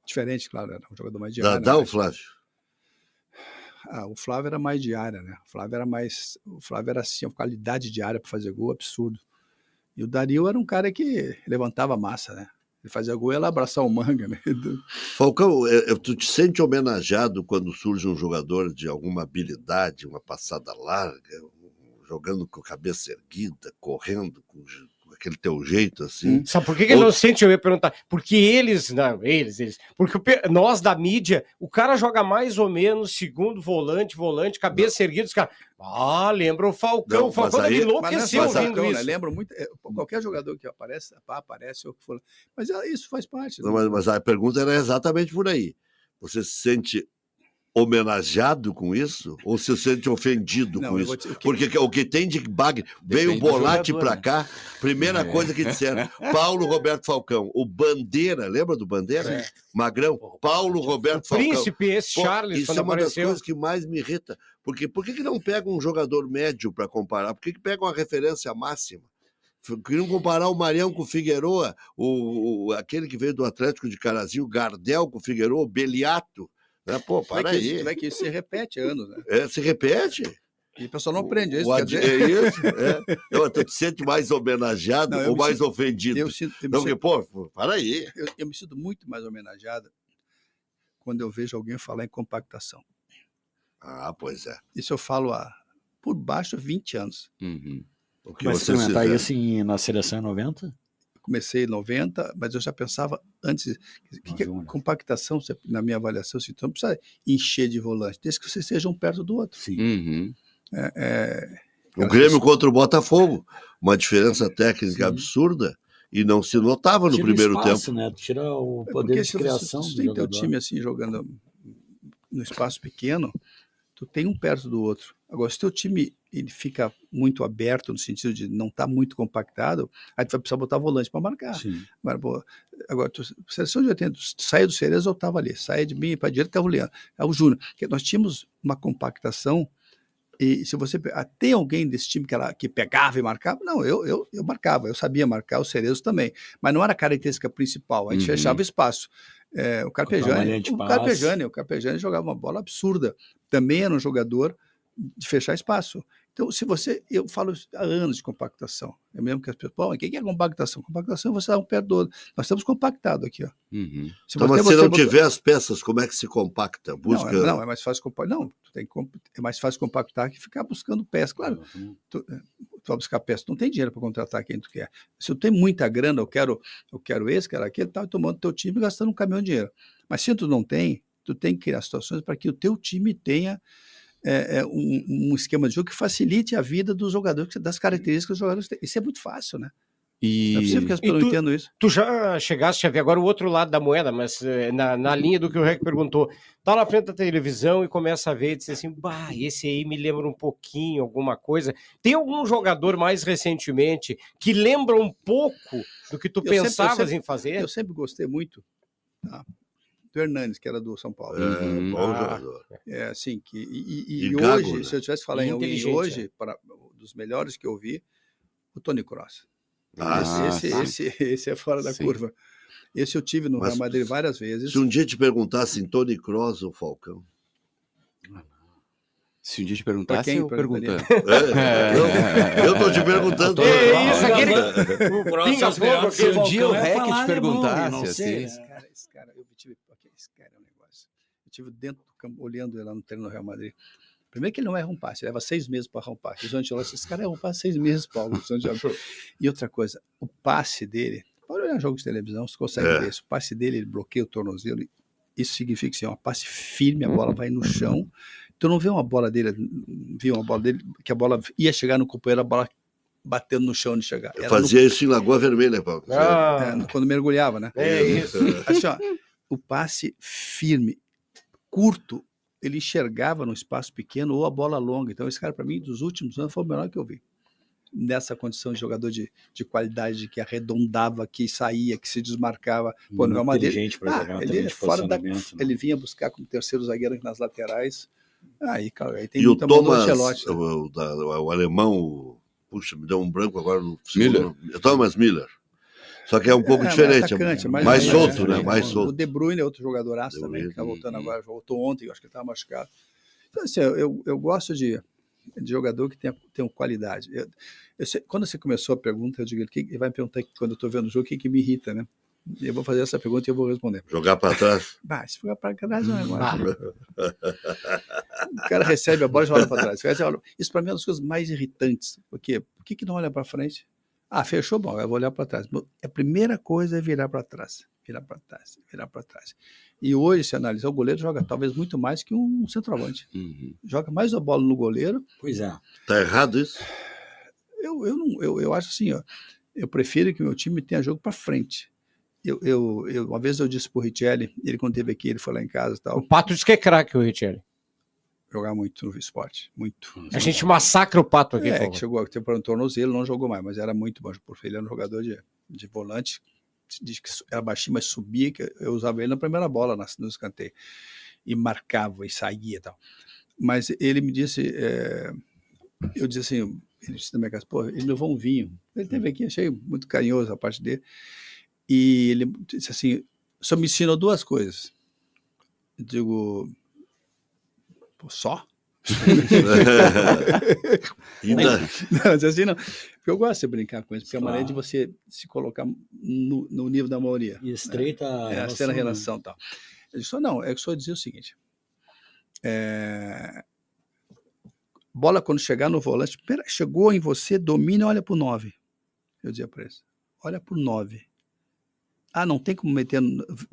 diferente, claro, era um jogador mais de Dadá área, ou Flávio? Ah, o Flávio era mais de área, né? O Flávio era mais. O Flávio era assim, uma qualidade de área para fazer gol absurdo. E o Dario era um cara que levantava massa, né? Ele fazia gol e ela abraçar o manga, né? Falcão, tu te sente homenageado quando surge um jogador de alguma habilidade, uma passada larga, jogando com a cabeça erguida, correndo, com aquele teu jeito, assim. Hum. Sabe por que, que ele é não sente? Eu ia perguntar. Porque eles, não, eles, eles. Porque nós da mídia, o cara joga mais ou menos segundo volante, volante, cabeça não. erguida, os caras. Ah, lembra o Falcão. Não, o Falcão tá aí, enlouqueceu mas, é ouvindo Falcão, né? isso. Né? Lembra muito. É, qualquer jogador que aparece, pá, aparece, ou que for. Mas isso faz parte. Né? Não, mas, mas a pergunta era exatamente por aí. Você se sente homenageado com isso? Ou se sente ofendido não, com isso? Te... Porque o que tem de bague Veio o Bolate para né? cá, primeira é. coisa que disseram: Paulo Roberto Falcão, o Bandeira, lembra do Bandeira? É. Magrão, Paulo Roberto o Falcão. Príncipe, esse Pô, Charles, Isso é uma apareceu. das coisas que mais me irrita. Porque por que, que não pega um jogador médio para comparar? Por que, que pega uma referência máxima? queriam comparar o Marião com o Figueroa, o, o, aquele que veio do Atlético de Carazinho, Gardel com o Figueroa, Beliato. É Pô, para como é aí. Isso, como é que isso se repete anos, né? É, se repete. E o pessoal não aprende isso. Ad... É isso. É. Eu, tu te sente mais homenageado não, ou mais sinto, ofendido? Eu sinto. Eu não, sinto, pô, para aí. Eu, eu, me sinto muito mais homenageado quando eu vejo alguém falar em compactação. Ah, pois é. Isso eu falo há, por baixo, 20 anos. Uhum. O que Mas você experimentar isso em, na seleção 90? comecei em 90, mas eu já pensava antes. Que, que é compactação, na minha avaliação, se não precisa encher de volante, desde que vocês sejam perto do outro. Sim. Uhum. É, é, o é Grêmio contra o Botafogo, uma diferença técnica Sim. absurda e não se notava no Tira primeiro espaço, tempo. Né? Tira o é, poder de criação. Se tem teu time assim jogando no espaço pequeno, tu tem um perto do outro. Agora, se o teu time ele fica muito aberto, no sentido de não estar tá muito compactado, aí tu vai precisar botar volante para marcar. Sim. Agora, pô, agora tu, seleção de 80, saia do Cerezo, eu é estava ali, saia de mim para direita, estava é o Leandro. É o Júnior. Nós tínhamos uma compactação e se você ah, tem alguém desse time que, ela, que pegava e marcava, não, eu, eu, eu marcava, eu sabia marcar, o Cerezo também, mas não era a característica principal, a gente uhum. fechava espaço. É, o Carpejani, o, o Carpejani, o Carpejani jogava uma bola absurda, também era um jogador de fechar espaço. Então, se você, eu falo há anos de compactação, é mesmo que as pessoas, o que é compactação? Compactação é você dá um pé do Nós estamos compactados aqui. Ó. Uhum. Se então, mas você, se não tiver as peças, como é que se compacta? Busca... Não, é, não, é mais fácil compactar. Não, tem que, é mais fácil compactar que ficar buscando peças. Claro, uhum. tu, é, tu vai buscar peças, tu não tem dinheiro para contratar quem tu quer. Se eu tenho muita grana, eu quero, eu quero esse, quero aquele, tá tomando teu time e gastando um caminhão de dinheiro. Mas se tu não tem, tu tem que criar situações para que o teu time tenha é, é um, um, esquema de jogo que facilite a vida dos jogadores, das características dos jogadores. Isso é muito fácil, né? E... é possível que as pessoas entendam isso. Tu já chegaste a ver agora o outro lado da moeda, mas eh, na, na linha do que o Rec perguntou. Tá na frente da televisão e começa a ver e diz assim: bah, esse aí me lembra um pouquinho alguma coisa. Tem algum jogador mais recentemente que lembra um pouco do que tu eu pensavas sempre, sempre, em fazer? Eu sempre gostei muito. Tá? Roberto Hernandes, que era do São Paulo. uhum. bom jogador. É, é, assim, que, e, e, e hoje, né? se eu tivesse falado em alguém hoje, é. para, dos melhores que eu vi, o Tony Cross. Ah, esse, esse, esse, esse, é fora da sim. curva. Esse eu tive no Real Madrid várias vezes. Se um dia te perguntassem Tony Cross ou Falcão? Se um dia te perguntasse, quem eu perguntaria? É, eu, estou te perguntando. é, isso, aquele... O próximo, se um dia o Rec né? te perguntasse, assim... Né, esse cara, é um negócio. Eu tive dentro do campo, olhando lá no treino do Real Madrid. Primeiro que ele não erra um passe, leva seis meses para errar um passe. O Zandiolo disse, esse cara um passe seis meses, Paulo. e outra coisa, o passe dele, pode olhar jogos de televisão, você consegue é. ver isso. O passe dele, ele bloqueia o tornozelo. Isso significa que assim, é um passe firme, a bola vai no chão. Tu não vê uma bola dele, viu uma bola dele, que a bola ia chegar no companheiro, a bola batendo no chão de chegar. Eu fazia no... isso em Lagoa Vermelha, Paulo. Ah. É, quando mergulhava, né? É isso. Assim, ó, o passe firme, curto, ele enxergava no espaço pequeno ou a bola longa. Então, esse cara, para mim, dos últimos anos, foi o melhor que eu vi. Nessa condição de jogador de, de qualidade, que arredondava, que saía, que se desmarcava. Pô, não no Real ah, ele, é fora da, né? ele vinha buscar como terceiro zagueiro nas laterais. Aí, cara, aí tem e o Thomas, né? o, o, o, o, alemão, puxa, me deu um branco agora no Miller. Thomas Miller. Só que é um pouco é, é diferente. Mais, é mais, mais solto, né? Mais o, solto. O De Bruyne é outro jogador aço também, que está voltando agora, voltou ontem, acho que estava tá machucado. Então, assim, eu, eu gosto de, de jogador que tem, tem qualidade. Eu, eu sei, quando você começou a pergunta, eu digo, ele vai me perguntar quando eu estou vendo o jogo, o que, que me irrita, né? Eu vou fazer essa pergunta e eu vou responder. Jogar para trás? Bah, se jogar para trás não é agora. o cara recebe a bola e joga para trás. Isso para mim é uma das coisas mais irritantes. Por quê? Por que, que não olha para frente? Ah, fechou, bom, eu vou olhar para trás. A primeira coisa é virar para trás, virar para trás, virar para trás. E hoje, se analisar, o goleiro joga talvez muito mais que um centroavante. Uhum. Joga mais a bola no goleiro. Pois é. Tá errado isso? Eu, eu, não, eu, eu acho assim, ó, eu prefiro que meu time tenha jogo para frente. Eu, eu, eu, uma vez eu disse para o Richelli, ele quando teve aqui, ele foi lá em casa e tal. O Pato disse que é craque, o Richelli jogar muito no esporte, muito. A gente massacra o Pato aqui. É, que chegou a ter um tornozelo, não jogou mais, mas era muito bom. Porque ele era é um jogador de, de volante, diz que era baixinho, mas subia, que eu usava ele na primeira bola, nas, no escanteio, e marcava, e saía e tal. Mas ele me disse, é, eu disse assim, ele disse na minha casa, pô, ele levou um vinho. Ele teve aqui, achei muito carinhoso a parte dele. E ele disse assim, só me ensinou duas coisas. Eu digo, Pô, só? Não, Mas, assim não. Porque eu gosto de brincar com isso, porque claro. é uma maneira de você se colocar no, no nível da maioria. E né? estreita é, né? é, a relação. relação tal. Eu disse, não, é só dizer o seguinte. É... Bola, quando chegar no volante, pera, chegou em você, domina olha pro 9. Eu dizia para ele, olha pro 9. Ah, não tem como meter,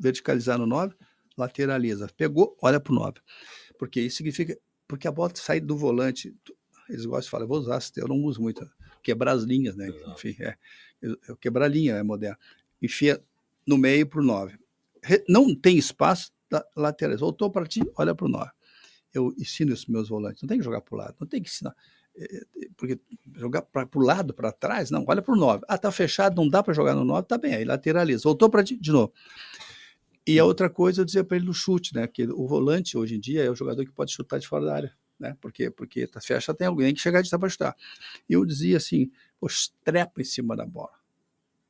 verticalizar no 9? Lateraliza. Pegou, olha pro 9. Porque isso significa. Porque a bola sai do volante. Eles gostam de falar, eu vou usar, eu não uso muito. Quebrar as linhas, né? Exato. Enfim, é, quebrar a linha é moderno. Enfia no meio para o 9. Não tem espaço da lateral. Voltou para ti, olha para o 9. Eu ensino os meus volantes. Não tem que jogar para o lado, não tem que ensinar é, é, porque jogar para o lado, para trás, não, olha para o 9. Ah, tá fechado, não dá para jogar no 9, tá bem, aí lateraliza. Voltou para de novo. E a hum. outra coisa eu dizia para ele no chute, né? Que o volante hoje em dia é o jogador que pode chutar de fora da área, né? Porque porque tá fecha tem alguém que chegar de estar para chutar. E eu dizia assim: trepa em cima da bola,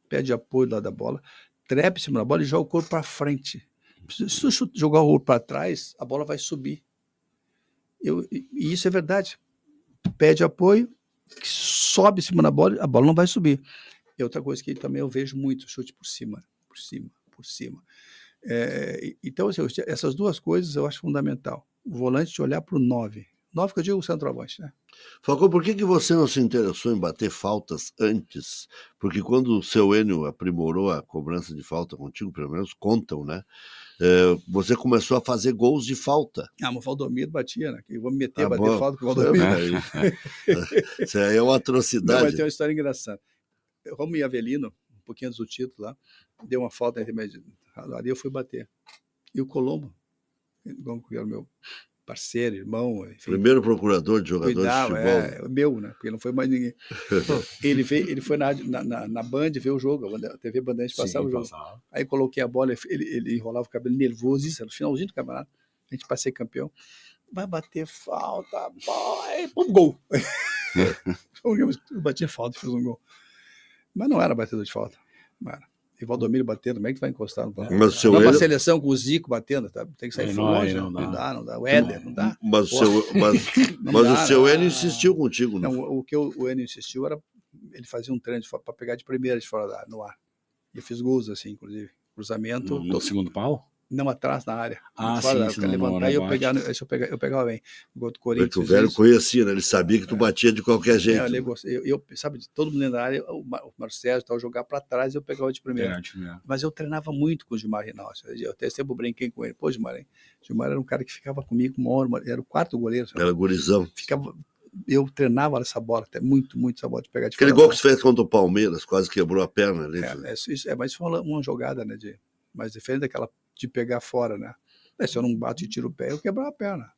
pede apoio lá da bola, trepa em cima da bola e joga o corpo para frente. Se tu jogar o corpo para trás, a bola vai subir. Eu, e isso é verdade. Pede apoio, sobe em cima da bola, a bola não vai subir. E outra coisa que também eu vejo muito, chute por cima, por cima, por cima. É, então, assim, essas duas coisas eu acho fundamental. O volante de olhar para o 9. 9 que eu digo o centroavante, né? Falcão, por que, que você não se interessou em bater faltas antes? Porque quando o seu Enio aprimorou a cobrança de falta contigo, pelo menos contam, né? É, você começou a fazer gols de falta. Ah, mas o Valdomiro batia, né? Eu vou me meter ah, a bater bom, falta com o Valdomiro. É, isso aí é uma atrocidade. Não, mas tem uma história engraçada. Romulo e Avelino, pouquinho antes do título lá, deu uma falta de remédio. Ali eu fui bater. E o Colombo, que era o meu parceiro, irmão. Enfim, Primeiro procurador de jogadores cuidava, de futebol. É, né? é, meu, né? Porque não foi mais ninguém. ele, veio, ele foi na, na, na Band ver o jogo, a TV Bandeirantes passava Sim, o jogo. Passava. Aí coloquei a bola, ele, ele enrolava o cabelo nervoso, isso era no finalzinho do campeonato. A gente passei campeão. Vai bater falta, boy, pum, gol. eu bati falta e fiz um gol. Mas não era batedor de falta. E Valdomiro batendo, como é que vai encostar no palco? É, mas o seu Não, Eder... uma seleção com o Zico batendo, tá? tem que sair longe. Não, né? não, dá, não dá. O Éder, não, dá. Mas, seu, mas, mas dá, o seu Enio insistiu contigo, não? Né? não o que o, o Enio insistiu era. Ele fazia um treino para pegar de primeira de fora da, no ar. E eu fiz gols, assim, inclusive. Cruzamento. No, hum. no segundo pau? não atrás na área. Ah, fora, sim, levantar é e eu pegava, eu pegar eu pegava bem. O gol do Corinthians. Mas o velho isso. conhecia, né? Ele sabia que tu é. batia de qualquer jeito. É, eu, eu, sabe, todo mundo na área, o, Mar, o Marcelo tal, jogar para trás e eu pegava de primeiro. É, Mas eu treinava muito com o Gilmar Rinaldo. Eu até sempre brinquei com ele. Pô, Gilmar, hein? Gilmar era um cara que ficava comigo uma hora, era o quarto goleiro. Sabe? Era gurizão. Ficava, eu treinava essa bola, até muito, muito essa bola de pegar de Aquele gol que você fez contra o Palmeiras, quase quebrou a perna ali. Né, é, é, isso, é mas foi uma, uma jogada, né? De, mas diferente daquela de pegar fora, né? Mas se eu não bato e tiro o pé, eu quebro a perna.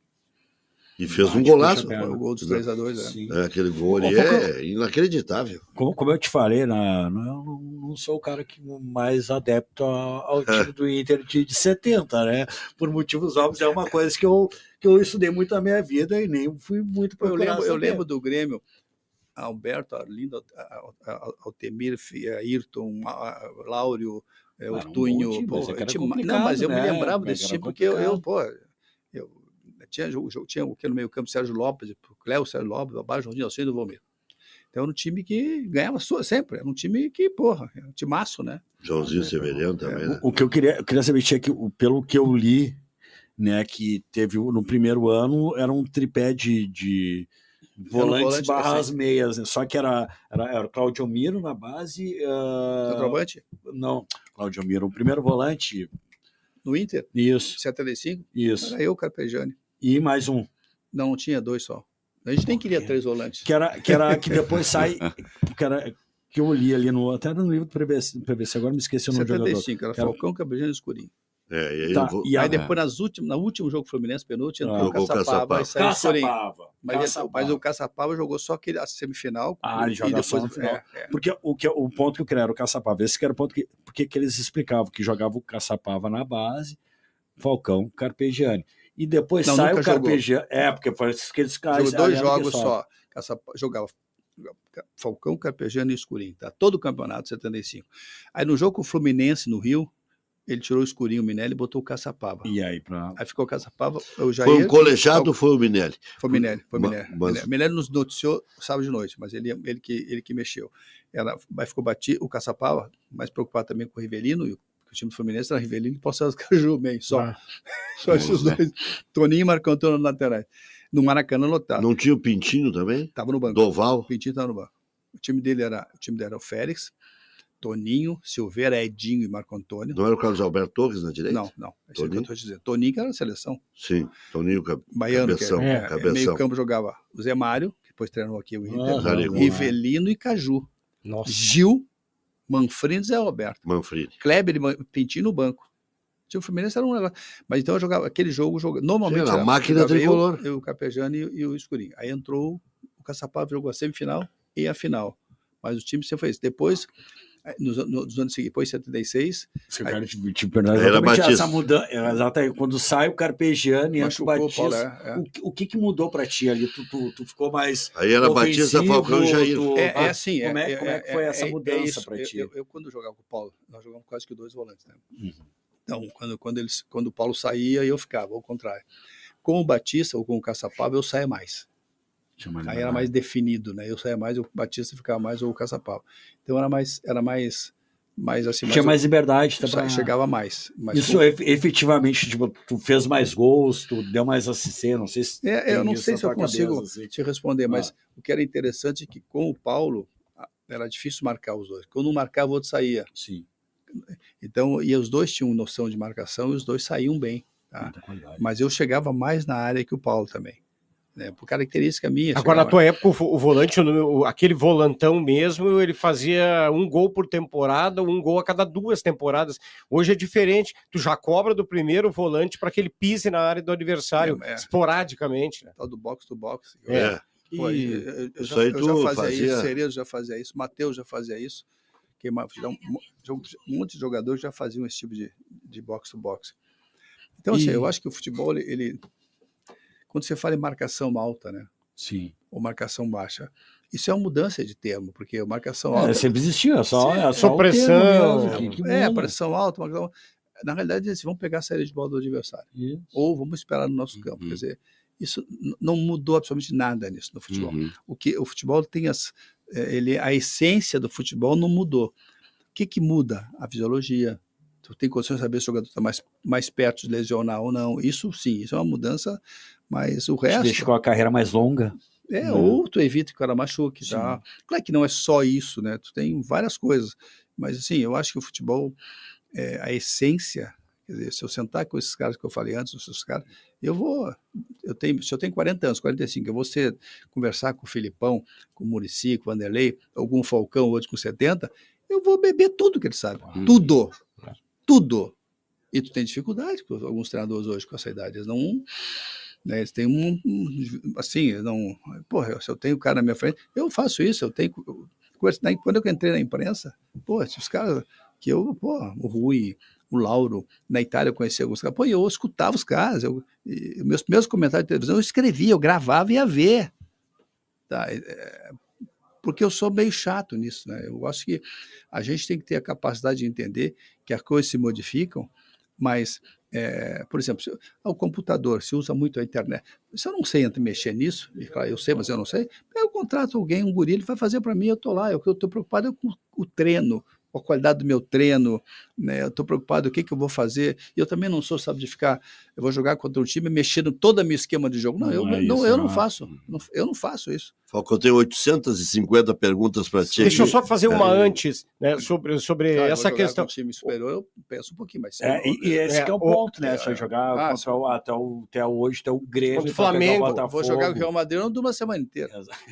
E fez um golaço. o gol dos 3x2, né? É, aquele gol ali é inacreditável. Como, como, eu te falei, né, não, não sou o cara que mais adepto ao, é. time do Inter de, de 70, né? Por motivos óbvios, é uma coisa que eu, que eu estudei muito na minha vida e nem fui muito para eu, lembro, eu lembro do Grêmio. Alberto, Arlindo, Altemir, Ayrton, Láureo, é, o Tunho. Um pô, mas é tinha, não, mas eu né? me lembrava desse time, porque eu, eu, pô, eu tinha, eu, tinha o que no meio-campo Sérgio Lopes, Cléo Sérgio Lopes, Babá, Jorginho Alcino do Vomir. Então era um time que ganhava sua sempre, era um time que, porra, é um timaço, né? Joãozinho é, Severiano é, também, né? O, o, que eu queria, eu queria saber tinha que, pelo que eu li, né, que teve no primeiro ano, era um tripé de, de Volantes volante barra as meias, né? Só que era, era, era o Claudio Miro na base. Uh... Não, Claudio Miro, o primeiro volante. No Inter? Isso. 75? Isso. Era eu, Carpegiani E mais um. Não, tinha dois só. A gente nem queria três volantes. Que era que, era, que depois sai. Que, era, que eu li ali no. Até no livro do PVC, agora me esqueci o nome do jogador. 75, era Falcão, Cabrinho e Escurinho. É, e, tá. vou... e aí ah, depois, é. nas últimas, no último jogo Fluminense, penúltimo, ah, o Caçapava. Caçapava. Mas, mas, o Caçapava jogou só aquele, a semifinal. Ah, ele jogava só no é, final. É, porque o, que, o ponto que eu queria era o Caçapava. Esse que era o ponto que, porque que eles explicavam que jogava o Caçapava na base, Falcão, Carpegiani. E depois Não, sai o Carpegiani. Jogou. É, porque foi isso que eles Jogou dois jogos só. só. jogava Falcão, Carpegiani e Escurinho. Tá? Todo o campeonato, 75. Aí no jogo com o Fluminense, no Rio ele tirou o escurinho, o Minelli, botou o Caçapava. E aí, pra... Aí ficou o Caçapava, o Jair... Foi um colegiado ou foi o Minelli? Foi o Minelli, foi o Minelli. Mas... Minelli. Minelli nos noticiou sábado de noite, mas ele, ele, que, ele que mexeu. Ela, aí ficou batido, o Caçapava, mais preocupado também com o Rivelino, e o, o time do Fluminense era Rivelino e o Poçadas Caju, bem, só. Ah. só esses é. dois. Toninho e Marcão Antônio lateral. No Maracanã lotado. Não tinha o Pintinho também? Tava no banco. Doval? O Pintinho tava no banco. O time dele era o time dele era o Félix, Toninho, Silveira, Edinho e Marco Antônio. Não era o Carlos Alberto Torres na direita? Não, não. É Toninho? Que eu dizendo. Toninho que era a seleção. Sim, Toninho Cab Baiano, Cabeção. Que é, é, Cabeção. meio campo jogava o Zé Mário, que depois treinou aqui o Inter, ah, Rivelino e Caju. Nossa. Gil, Manfredi e Zé Roberto. Manfredi. Kleber e Pintinho no banco. O Fluminense era um negócio. Mas então eu jogava aquele jogo, jogava, normalmente. Sim, era, a máquina tricolor. Eu, eu, o Capejano e, e o Escurinho. Aí entrou o Caçapava, jogou a semifinal e a final. Mas o time sempre foi isso. Depois é, nos, nos anos seguintes, depois 76. Se aí, o cara te, te era Batista. essa mudança, é, exatamente, quando sai o Carpegiani, entra o Batista. O, é, é. o, o, que, que mudou para ti ali? Tu, tu, tu, ficou mais. Aí era Batista, Falcão e Jair. é, é ah, assim. Como é, é, como é que foi essa mudança para ti? Eu, eu, quando jogava com o Paulo, nós jogamos quase que dois volantes, né? Uhum. Então, quando, quando, eles, quando o Paulo saía, eu ficava, ao contrário. Com o Batista ou com o Caçapava, eu saía mais. Aí era mais definido, né? Eu saía mais, o Batista ficava mais ou o Caçapava. Então era mais, era mais, mais assim. Tinha mais, mais liberdade, tá? Pra... Chegava mais. mais Isso efetivamente, tipo, tu fez mais gols, tu deu mais assistência, não sei se. É, eu não sei se eu consigo cabeça, assim. te responder, mas ah. o que era interessante é que com o Paulo era difícil marcar os dois. Quando um marcava, o outro saía. Sim. Então, e os dois tinham noção de marcação e os dois saíam bem. Tá? Mas eu chegava mais na área que o Paulo também né, por característica minha. Agora, na tua época, o volante, o, aquele volantão mesmo, ele fazia um gol por temporada, um gol a cada duas temporadas. Hoje é diferente, tu já cobra do primeiro volante para que ele pise na área do adversário, é, é. esporadicamente. Né? do box to box. É. e... eu, eu, eu, já, eu já, fazia, fazia... isso, Cerezo já fazia isso, Matheus já fazia isso, que, já, um, um monte de jogadores já faziam esse tipo de, de box to box. Então, assim, eu acho que o futebol, ele quando você fala em marcação alta, né? Sim. Ou marcação baixa. Isso é uma mudança de termo, porque marcação é, alta. Sempre existiu, é só, é, é só pressão. Termo, é, pressão alta, marcação... Na realidade, eles é assim, vão pegar a série de bola do adversário. Isso. Ou vamos esperar no nosso campo. Quer uhum. dizer, isso não mudou absolutamente nada nisso no futebol. Uhum. O que o futebol tem as, é, ele, a essência do futebol não mudou. O que, que muda? A fisiologia, Tu tem condição de saber se o jogador está mais, mais perto de lesionar ou não. Isso sim, isso é uma mudança, mas o resto. deixa com a carreira mais longa. É, né? ou tu evita que o cara machuque, tá? Claro que não é só isso, né? Tu tem várias coisas. Mas assim, eu acho que o futebol, é, a essência, quer dizer, se eu sentar com esses caras que eu falei antes, esses caras, eu vou. Eu tenho, se eu tenho 40 anos, 45, eu vou ser, conversar com o Filipão, com o Murici, com o Vanderlei, algum Falcão, outro com 70, eu vou beber tudo que ele sabe. Uhum. Tudo tudo. E tu tem dificuldade, alguns treinadores hoje com essa idade, eles não. Né, eles têm um. assim, não. Porra, se eu tenho o cara na minha frente, eu faço isso, eu tenho. Eu, né, quando eu entrei na imprensa, pô, os caras que eu, pô, o Rui, o Lauro, na Itália eu conhecia alguns caras, pô, eu escutava os caras, eu, meus primeiros comentários de televisão eu escrevia, eu gravava e ia ver. Tá, é, é porque eu sou meio chato nisso. Né? Eu acho que a gente tem que ter a capacidade de entender que as coisas se modificam, mas, é, por exemplo, se, ah, o computador se usa muito a internet. Se eu não sei mexer nisso, e, claro, eu sei, mas eu não sei, eu contrato alguém, um guri, ele vai fazer para mim, eu estou lá. Eu estou preocupado com o treino, a qualidade do meu treino, né? Eu estou preocupado o que, que eu vou fazer. E eu também não sou, sabe, de ficar, eu vou jogar contra um time mexendo todo o meu esquema de jogo. Não, não eu, é não, isso, eu não, não é. faço. Uhum. eu não faço isso. Falco, eu tenho 850 perguntas para ti. Deixa eu só fazer uma é, antes, né, sobre, sobre claro, essa questão. Com um time superior, eu penso um pouquinho mais. É, e, e né? esse é, é o ponto, né? Se é, eu jogar ah, contra até, o, até hoje, até o Grêmio, o Flamengo, vou jogar com o Real Madrid, eu não dou uma semana inteira.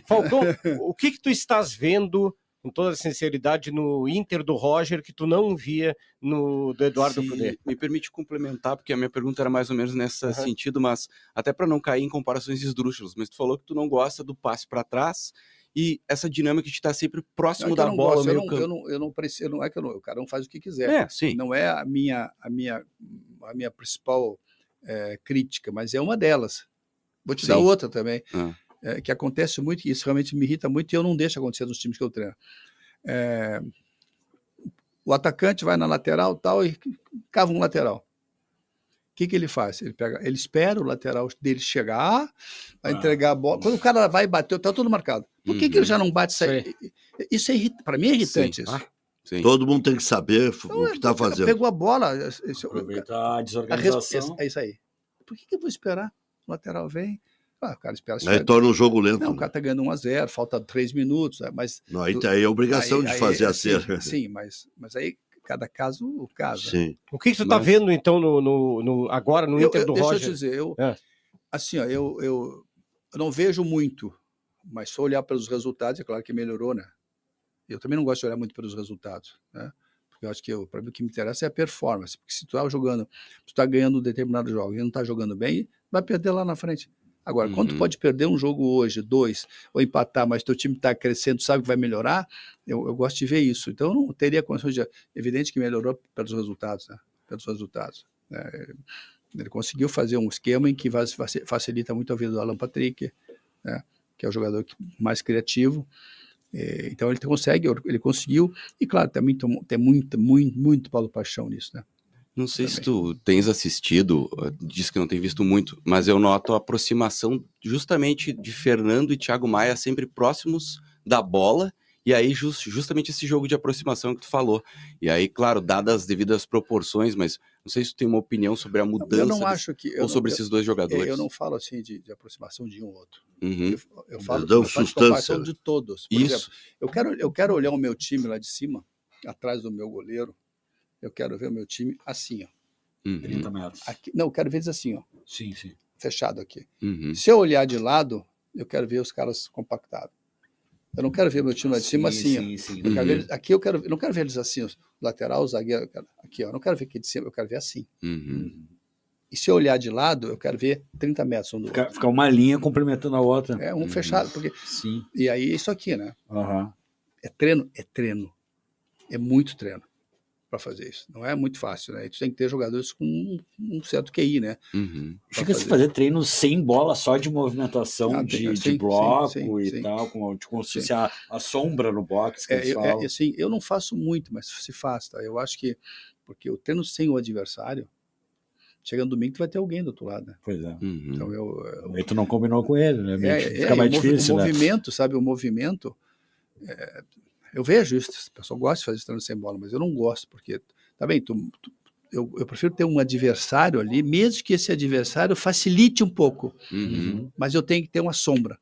Falcão, o que que tu estás vendo com toda a sinceridade, no Inter do Roger, que tu não via no do Eduardo Poder Cudê. Me permite complementar, porque a minha pergunta era mais ou menos nesse uhum. sentido, mas até para não cair em comparações esdrúxulas, mas tu falou que tu não gosta do passe para trás e essa dinâmica de estar tá sempre próximo não, é da bola gosto, meio eu não, campo. Eu não, eu não preciso, não é que eu não, o cara não faz o que quiser. É, sim. Não é a minha, a minha, a minha principal é, crítica, mas é uma delas. Vou te sim. dar outra também. Ah é, que acontece muito, e isso realmente me irrita muito, e eu não deixo acontecer nos times que eu treino. É, o atacante vai na lateral tal e cava um lateral. O que, que ele faz? Ele, pega, ele espera o lateral dele chegar, vai ah. entregar a bola. Quando o cara vai bater, tá tudo marcado. Por que, uhum. que ele uhum. já não bate? Isso é para mim é irritante Sim. isso. Ah. Sim. Todo mundo tem que saber então, o é, que está fazendo. Pegou a bola. Aproveitar a desorganização. A É isso aí. Por que, que eu vou esperar? O lateral vem, ah, cara, espera. Aí torna o jogo lento. Não, né? o cara tá ganhando 1x0, falta 3 minutos, é, mas. Não, aí tá aí a obrigação aí, de aí, fazer aí, é a cera. Sim, sim, mas, mas aí cada caso o caso. Né? Sim. Né? O que, você tu tá mas... tá vendo, então, no, no, no agora no eu, Inter do deixa Roger? Deixa eu te dizer, eu, é. assim, ó, eu, eu, eu não vejo muito, mas só olhar pelos resultados, é claro que melhorou, né? Eu também não gosto de olhar muito pelos resultados, né? Porque eu acho que para mim o que me interessa é a performance. Porque se tu tá jogando, tu tá ganhando um determinado jogo e não tá jogando bem, vai perder lá na frente. Agora, uhum. quando tu pode perder um jogo hoje, dois, ou empatar, mas teu time está crescendo, sabe que vai melhorar, eu, eu, gosto de ver isso. Então, não teria condições de. Evidente que melhorou pelos resultados, né? Pelos resultados. Né? Ele conseguiu fazer um esquema em que facilita muito a vida do Alan Patrick, né? que é o jogador mais criativo. É, então ele consegue, ele conseguiu, e claro, também tem muito, muito, muito Paulo Paixão nisso, né? Não sei também. se tu tens assistido, eh, diz que não tem visto muito, mas eu noto a aproximação justamente de Fernando e Thiago Maia sempre próximos da bola e aí, just, justamente esse jogo de aproximação que tu falou. E aí, claro, dadas as devidas proporções, mas não sei se tu tem uma opinião sobre a mudança. Eu não acho que. Ou não, sobre eu, esses dois jogadores. É, eu não falo assim de, de aproximação de um ou outro. Uhum. Eu, eu, falo, eu, eu sustância. de, de todos. Por Isso. Exemplo, eu, quero, eu quero olhar o meu time lá de cima, atrás do meu goleiro, eu quero ver o meu time assim, ó. Uhum. 30 metros. Aqui, não, eu quero ver eles assim, ó. Sim, sim. Fechado aqui. Uhum. Se eu olhar de lado, eu quero ver os caras compactados. Eu não quero ver meu time lá de cima assim, sim, assim. Sim, eu uhum. ver, aqui eu quero, não quero ver eles assim, lateral, zagueiro, quero, aqui, ó. Eu não quero ver aqui de cima, eu quero ver assim. Uhum. E se eu olhar de lado, eu quero ver 30 metros um do fica, outro. Ficar uma linha complementando a outra. É, um fechado. Uhum. Porque... Sim. E aí, é isso aqui, né? Uhum. É treino? É treino. É muito treino para fazer isso. Não é muito fácil, né? Tu tem que ter jogadores com um, certo QI, né? Uhum. Chega a se fazer treino sem bola, só de movimentação ah, de, sim, de, bloco sim, sim, e tal, com, com se a, a, sombra no box. É, eu, é, assim, eu não faço muito, mas se faz, tá? Eu acho que, porque o treino sem o adversário, chegando domingo tu vai ter alguém do outro lado, né? Pois é. Uhum. Então eu, eu... tu não combinou com ele, né? É, Fica é, mais o difícil, O né? movimento, né? sabe? O movimento... É, eu vejo isso, o pessoal gosta de fazer treino sem bola, mas eu não gosto, porque, tá bem, tu, tu, eu, eu, prefiro ter um adversário ali, mesmo que esse adversário facilite um pouco, uhum. mas eu tenho que ter uma sombra.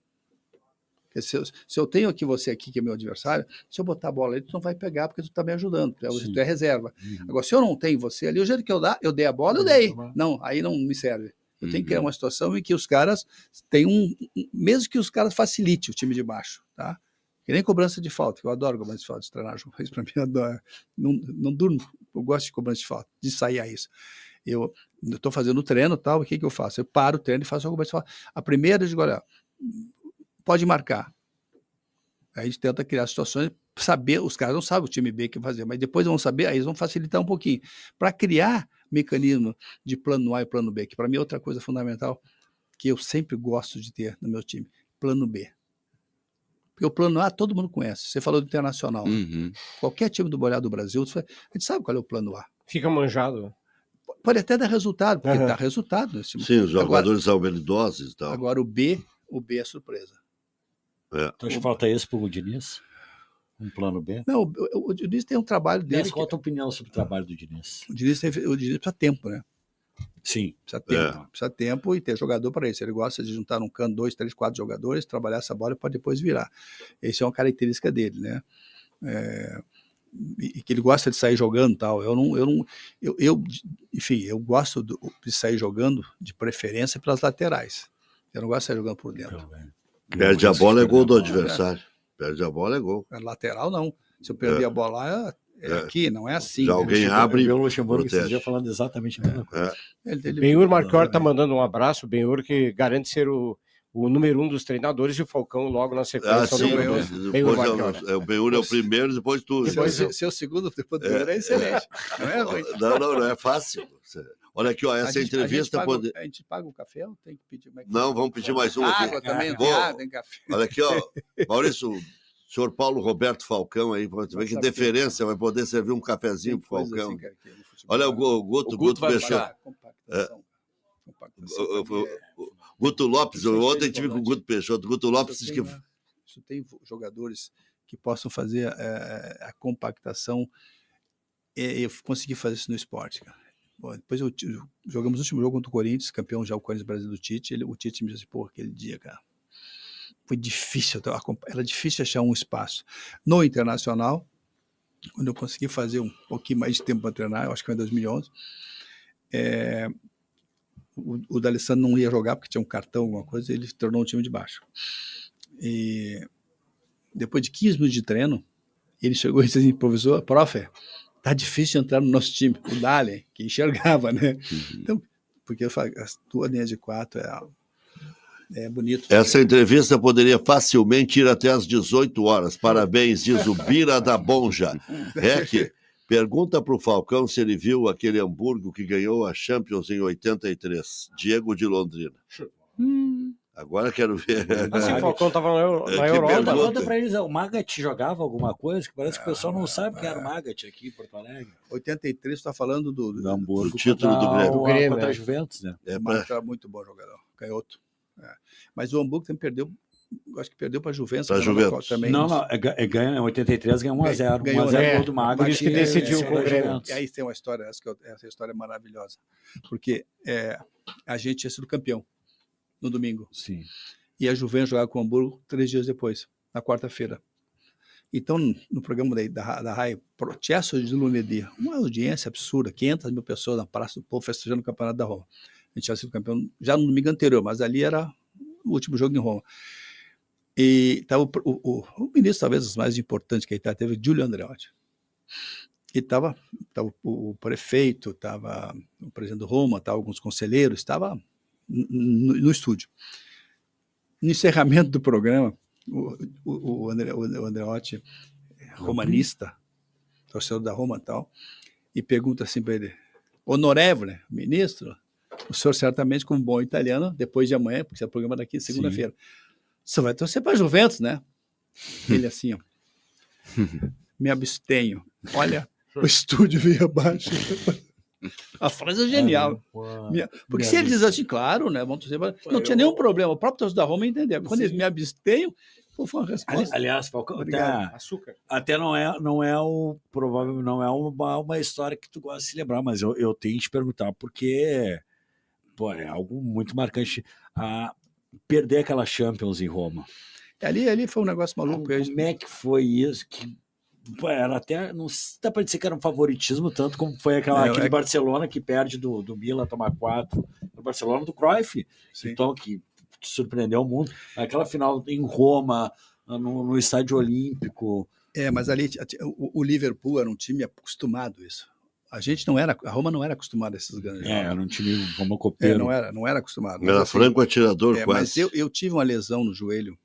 Se eu, se eu, tenho aqui você aqui, que é meu adversário, se eu botar a bola ali, tu não vai pegar, porque tu tá me ajudando, tu é, tu é reserva. Uhum. Agora, se eu não tenho você ali, o jeito que eu dar, eu dei a bola, eu dei. Tá não, aí não me serve. Eu uhum. tenho que criar uhum. uma situação em que os caras têm um. Mesmo que os caras facilite o time de baixo, tá? Que nem cobrança de falta, que eu adoro cobrança de falta de treinar. junto. Isso para mim, Não, não durmo, eu gosto de cobrança de falta, de sair a isso. Eu estou fazendo o treino tal, o que, que eu faço? Eu paro o treino e faço a cobrança de falta. A primeira, eu digo, olha, pode marcar. Aí a gente tenta criar situações, saber, os caras não sabem o time B que fazer, mas depois vão saber, aí eles vão facilitar um pouquinho. Para criar mecanismo de plano A e plano B, que para mim é outra coisa fundamental que eu sempre gosto de ter no meu time, plano B. Porque o plano A todo mundo conhece. Você falou do Internacional. Né? Uhum. Qualquer time do Boiá do Brasil, a gente sabe qual é o plano A. Fica manjado. Pode até dar resultado, porque uhum. dá resultado nesse momento. Sim, os jogadores são doses e tal. Agora o B, o B é surpresa. É. Então acho que falta esse para o Diniz? Um plano B? Não, o, o, o Diniz tem um trabalho dele. Mas qual a tua opinião sobre o trabalho do Diniz? O Diniz, tem, o Diniz precisa tempo, né? Sim. Precisa é. tempo. É. Precisa tempo e ter jogador para isso. Ele gosta de juntar um canto dois, três, quatro jogadores, trabalhar essa bola para depois virar. Essa é uma característica dele, né? É, e que ele gosta de sair jogando tal. Eu não, eu não, eu, eu enfim, eu gosto de sair jogando de preferência pelas laterais. Eu não gosto de sair jogando por dentro. Então, Perde a bola é gol do adversário. Perde a bola é gol. É, lateral não. Se eu perder é. a bola, lá é, é, aqui, não é assim. Já né? alguém abre. O Luxemburgo esse dia falando exatamente a mesma é, coisa. É. Ele, Benhur Marcor está é. mandando um abraço, Benhur, que garante ser o, o número um dos treinadores e o Falcão logo na sequência. Ah, sim, Benhur, é, Benhur é, o Benhur é o primeiro, depois tu. Depois, né? seu segundo, depois do primeiro é excelente. Não é ruim. Não, não, não é fácil. Olha aqui, ó, essa gente, entrevista. A gente, paga, a gente paga um café ou tem que pedir mais? Não, vamos pedir mais um. aqui. Água também, Vou... tem café. Olha aqui, ó. Maurício, senhor Paulo Roberto Falcão aí, você ver que deferência, é. vai poder servir um cafezinho para o Falcão. Assim, cara, é Olha o, né? o Guto, o Guto, Guto Peixoto. É. Guto Lopes, eu ontem tive com o Guto Peixoto. Guto Lopes disse que. Isso tem jogadores que possam fazer a, a compactação. Eu consegui fazer isso no esporte, cara. Bom, depois eu, jogamos o último jogo contra o Corinthians, campeão já o Corinthians Brasil do Tite. Ele, o Tite me disse, pô, aquele dia, cara foi difícil, era difícil achar um espaço. No internacional, quando eu consegui fazer um pouquinho mais de tempo para treinar, eu acho que foi em 2011, é, eh, o, o D'Alessandro não ia jogar porque tinha um cartão, alguma coisa, ele tornou um time de baixo. E depois de 15 minutos de treino, ele chegou e disse assim, professor, prof, tá difícil entrar no nosso time. O Dali, que enxergava, né? Uhum. Então, porque eu falo, as duas linhas de quatro é é bonito. Essa entrevista poderia facilmente ir até às 18 horas. Parabéns, diz o Bira da Bonja. Rec, pergunta para o Falcão se ele viu aquele Hamburgo que ganhou a Champions em 83. Diego de Londrina. Hum. Agora quero ver. Assim, o Falcão estava na, Euro, na é, Europa. Pergunta para eles, o Magat jogava alguma coisa? Que parece que o pessoal não sabe quem era o Magat aqui em Porto Alegre. 83, está falando do, do, do, do título do Grêmio. Do Grêmio contra a é. Juventus, né? É, tá muito bom jogador, canhoto. É. Mas o Hamburgo também perdeu, acho que perdeu para a Juventus. Para a Juventus. Também, não, não, é, é, ganha, é em 83 ganhou 1x0. 1x0 né? gol do Magro. Por isso que decidiu é, o Grêmio. É, e aí tem uma história, essa, eu, essa história é maravilhosa. Porque é, a gente tinha sido campeão no domingo. Sim. E a Juventus jogava com o Hamburgo três dias depois, na quarta-feira. Então, no programa da, da, RAI, Processo de Lunedì, uma audiência absurda, 500 mil pessoas na Praça do Povo festejando o Campeonato da Roma. A gente tinha sido campeão já no domingo anterior, mas ali era o último jogo em Roma. E estava o, o, o, ministro, talvez os mais importantes que a Itália teve, Giulio Andreotti. E estava tava o, o prefeito, estava o presidente do Roma, tava alguns conselheiros, estava no, no estúdio. No encerramento do programa, o, o, o, André, o Andreotti, romanista, torcedor da Roma e tal, e pergunta assim para ele: Honorevole, né, ministro, o senhor certamente, como bom italiano, depois de amanhã, porque é o programa daqui, segunda-feira, você vai torcer para Juventus, né? Ele assim, ó. Me abstenho. Olha, o estúdio veio abaixo. A frase é genial. minha, porque se ele diz assim, claro, né? Vamos dizer, não tinha nenhum problema. O próprio torcedor da Roma entendeu. Quando eles me abstenho, foi uma resposta. Aliás, Falcão, até, até, não é, não é o provável, não é uma, uma história que tu gosta de se lembrar, mas eu, eu tenho que te perguntar, porque pô, é algo muito marcante. a perder aquela Champions em Roma. Ali, ali foi um negócio maluco. Ah, como é que foi isso? Que, pô, era até. Não dá para dizer que era um favoritismo, tanto como foi aquela, não, aquele é... Barcelona que perde do, do Milan, toma quatro. O Barcelona do Cruyff. Sim. Então, que surpreendeu o mundo. Aquela final em Roma, no, no estádio olímpico. É, mas ali o, o Liverpool era um time acostumado a isso. A gente não era, a Roma não era acostumada a esses grandes é, era um time é, romocopeiro. É, não era, não era acostumado. Era assim, franco atirador é, quase. Mas eu, eu tive uma lesão no joelho,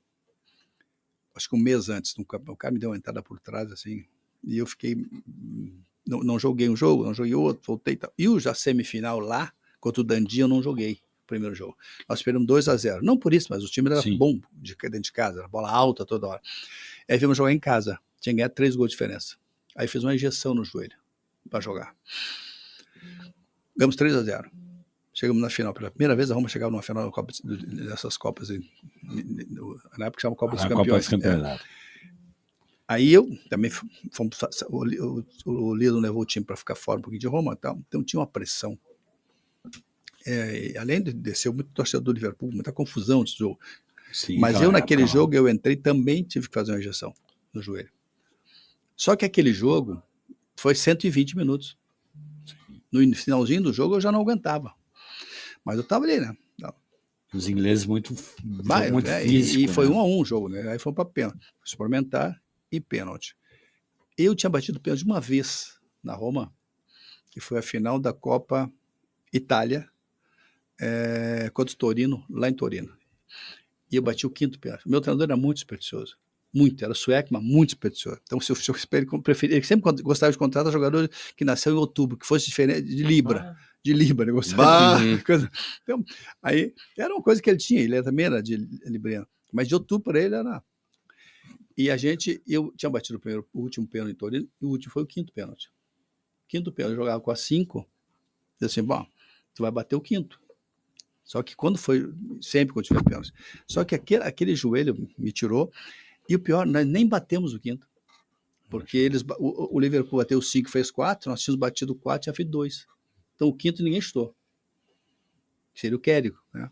acho que um mês antes, no, o cara me deu uma entrada por trás, assim, e eu fiquei, não, não joguei um jogo, não joguei outro, voltei e tal. E o já semifinal lá, contra o Dandia, eu não joguei o primeiro jogo. Nós perdemos 2 a 0 Não por isso, mas o time era Sim. bom de, dentro de casa, era bola alta toda hora. Aí vimos jogar em casa, tinha ganhado três gols de diferença. Aí fiz uma injeção no joelho para jogar. Ganhamos 3 a 0. Chegamos na final. Pela primeira vez a Roma chegava numa final Copa, dessas Copas. Na época chamava Copa dos Campeões. Copa dos é. É. Aí eu também fomos, o, o, Lilo levou o time para ficar fora um pouquinho de Roma tal. Então tinha uma pressão. É, além de descer muito torcedor do Liverpool, muita confusão antes jogo. Sim, Mas eu é, naquele jogo eu entrei também tive que fazer uma injeção no joelho. Só que aquele jogo foi 120 minutos. No finalzinho do jogo eu já não aguentava. Mas eu estava ali, né? Os ingleses muito, Vai, muito é, físico, E, foi né? um a um o jogo, né? Aí foi para pênalti. Suplementar e pênalti. Eu tinha batido pênalti uma vez na Roma, que foi a final da Copa Itália é, contra o Torino, lá em Torino. E eu bati o quinto pênalti. Meu treinador era muito supersticioso muito, era sueco, mas muito expedidor. Então, se eu senhor preferia, ele sempre gostava de contratar jogador que nasceu em outubro, que fosse diferente de Libra. Ah. De Libra, ele gostava. Bah, de coisa. Então, aí era uma coisa que ele tinha, ele também era de Libriano, mas de outubro para ele era. E a gente, eu tinha batido o, primeiro, o último pênalti em Torino, e o último foi o quinto pênalti. Quinto pênalti, eu jogava com a cinco, e assim, bom, tu vai bater o quinto. Só que quando foi, sempre quando tiver pênalti. Só que aquele, aquele joelho me tirou, e o pior, nós nem batemos o quinto. Porque eles, o, o Liverpool bateu cinco fez quatro nós tínhamos batido quatro e já feito dois. Então o quinto ninguém estou Seria o Kérigo, né?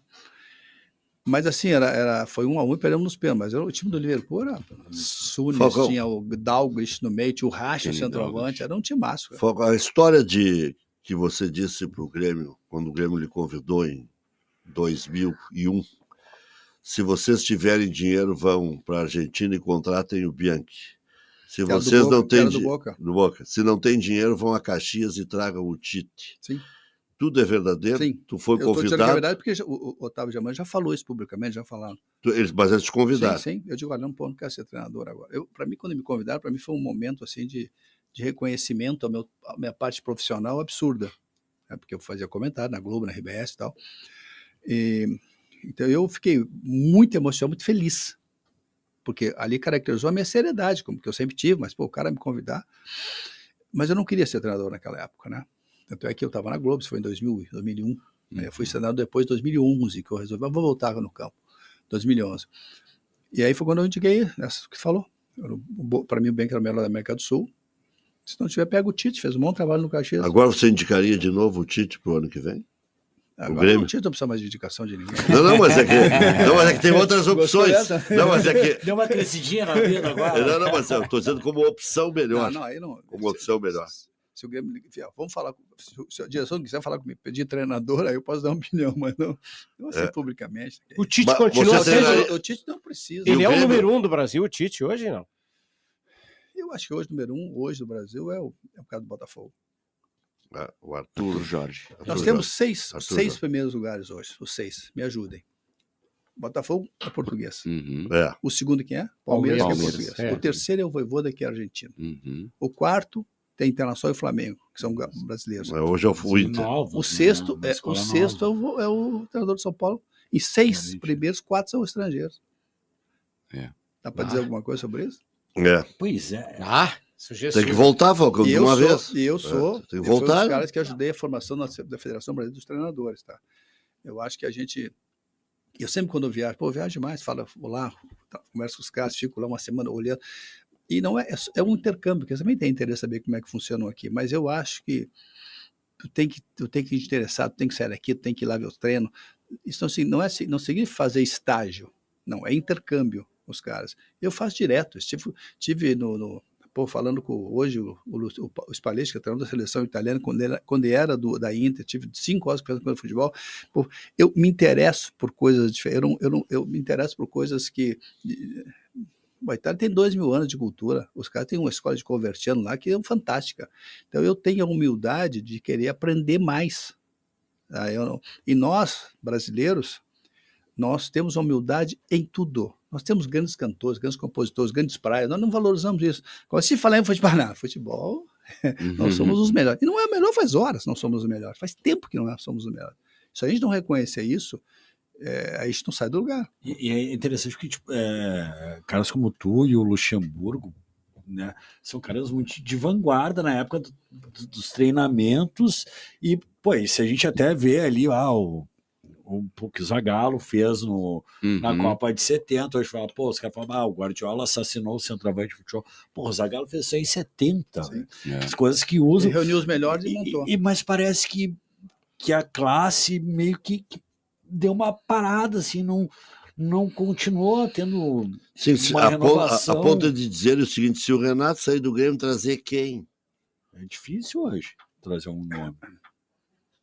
Mas assim, era, era, foi um a um e perdemos nos pênaltis. Mas era, o time do Liverpool era Sunes, Fogão. tinha o Dalglish no meio, tinha o Racha, centroavante, era um time Fogão, a história de que você disse para o Grêmio, quando o Grêmio lhe convidou em 2001, se vocês tiverem dinheiro, vão para a Argentina e contratem o Bianchi. Se vocês Boca, não têm do Boca. do Boca. Se não tem dinheiro, vão a Caxias e tragam o Tite. Sim. Tudo é verdadeiro. Sim. Tu foi eu é convidado. Eu é verdade porque o, Otávio Diamante já falou isso publicamente, já falaram. Tu, eles, mas eles te convidaram. Sim, sim. Eu digo, olha, não, pô, não quero ser treinador agora. Para mim, quando me convidaram, para mim foi um momento assim de, de reconhecimento à, à minha parte profissional absurda. Né? Porque eu fazia comentário na Globo, na RBS e tal. E então eu fiquei muito emocionado, muito feliz, porque ali caracterizou a minha seriedade, como que eu sempre tive, mas pô, o cara me convidar. Mas eu não queria ser treinador naquela época, né? Tanto é que eu estava na Globo, isso foi em 2000, 2001. Uhum. Eu fui treinador uhum. depois de 2011, que eu resolvi, vou voltar no campo, 2011. E aí foi quando eu indiquei, essa que falou, para mim o bem que era o melhor da América do Sul, se não tiver, pega o Tite, fez um bom trabalho no Caxias. Agora você indicaria de novo o Tite para o ano que vem? Agora o Grêmio. não tinha opção mais de indicação de ninguém. Não, não, mas é que, não, mas é que tem outras opções. Não, mas é que... Deu uma crescidinha na vida agora. Não, não, mas eu estou dizendo como opção melhor. Não, não, aí não. Como opção melhor. Se, o Grêmio. Vamos falar. Se, se a direção quiser falar comigo, pedir treinador, aí eu posso dar uma opinião, mas não, não assim é. publicamente. Né? O Tite mas, continua. Treina... O Tite não precisa. Ele é o número um do Brasil, o Tite, hoje não? Eu acho que hoje, número um, hoje do Brasil, é o, é o cara do Botafogo. É, o Arthur Jorge. Arthur Nós Jorge. temos seis, Arthur seis Jorge. primeiros lugares hoje, os seis, me ajudem. Botafogo é português. Uhum. É. O segundo quem é? Palmeiras, Palmeiras que é português. É. O terceiro é o Voivoda, que é argentino. Uhum. O quarto tem Internacional e Flamengo, que são brasileiros. hoje eu fui Inter. o sexto, né? é, o né? É, sexto é o, é o, treinador de São Paulo. E seis primeiros, quatro são estrangeiros. É. Dá para ah. dizer alguma coisa sobre isso? É. Pois é. Ah! Tem que voltar, Falcão, de uma sou, vez. E é, eu sou. É, tem que voltar. Um dos caras que ajudei a formação da Federação Brasileira dos Treinadores, tá? Eu acho que a gente. Eu sempre, quando eu viajo, pô, eu viajo demais, falo, vou lá, tá, converso com os caras, fico lá uma semana olhando. E não é, é, é um intercâmbio, porque eu também tenho interesse em saber como é que funcionam aqui, mas eu acho que tu tem que, tu tem que te interessar, tu tem que sair daqui, tu tem que ir lá ver o treino. Isso não, assim, não, é, não significa fazer estágio, não, é intercâmbio os caras. Eu faço direto, estive, tive no, no Pô, falando com hoje o, o, o, Spalletti, que é treinador da seleção italiana, quando ele, quando era do, da Inter, tive cinco horas pensando com futebol. Pô, eu me interesso por coisas diferentes. Eu, não, eu, não, eu me interesso por coisas que. a Itália tem dois mil anos de cultura. Os caras têm uma escola de convertiano lá que é fantástica. Então eu tenho a humildade de querer aprender mais. Tá? Eu não... E nós, brasileiros, nós temos humildade em tudo. Nós temos grandes cantores, grandes compositores, grandes praias. Nós não valorizamos isso. Agora, se falar em futebol, não, futebol, uhum. nós somos os melhores. E não é o melhor faz horas não somos os melhores. Faz tempo que não é, somos os melhores. Se a gente não reconhecer isso, é, a gente não sai do lugar. E, e é interessante que tipo, é, caras como tu e o Luxemburgo né, são caras muito de vanguarda na época do, do, dos treinamentos e, pô, e se a gente até vê ali, ah, o o que Zagallo fez no, uhum. na Copa de 70. Hoje fala, pô, os caras falam, ah, o Guardiola assassinou o centroavante de futebol. Pô, o Zagallo fez isso aí em 70. Sim, é. As coisas que usam. Ele reuniu os melhores e, e montou. E, mas parece que, que a classe meio que, que deu uma parada, assim, não, não continuou tendo Sim, uma a renovação. a, a ponta de dizer o seguinte, se o Renato sair do Grêmio, trazer quem? É difícil hoje trazer um nome.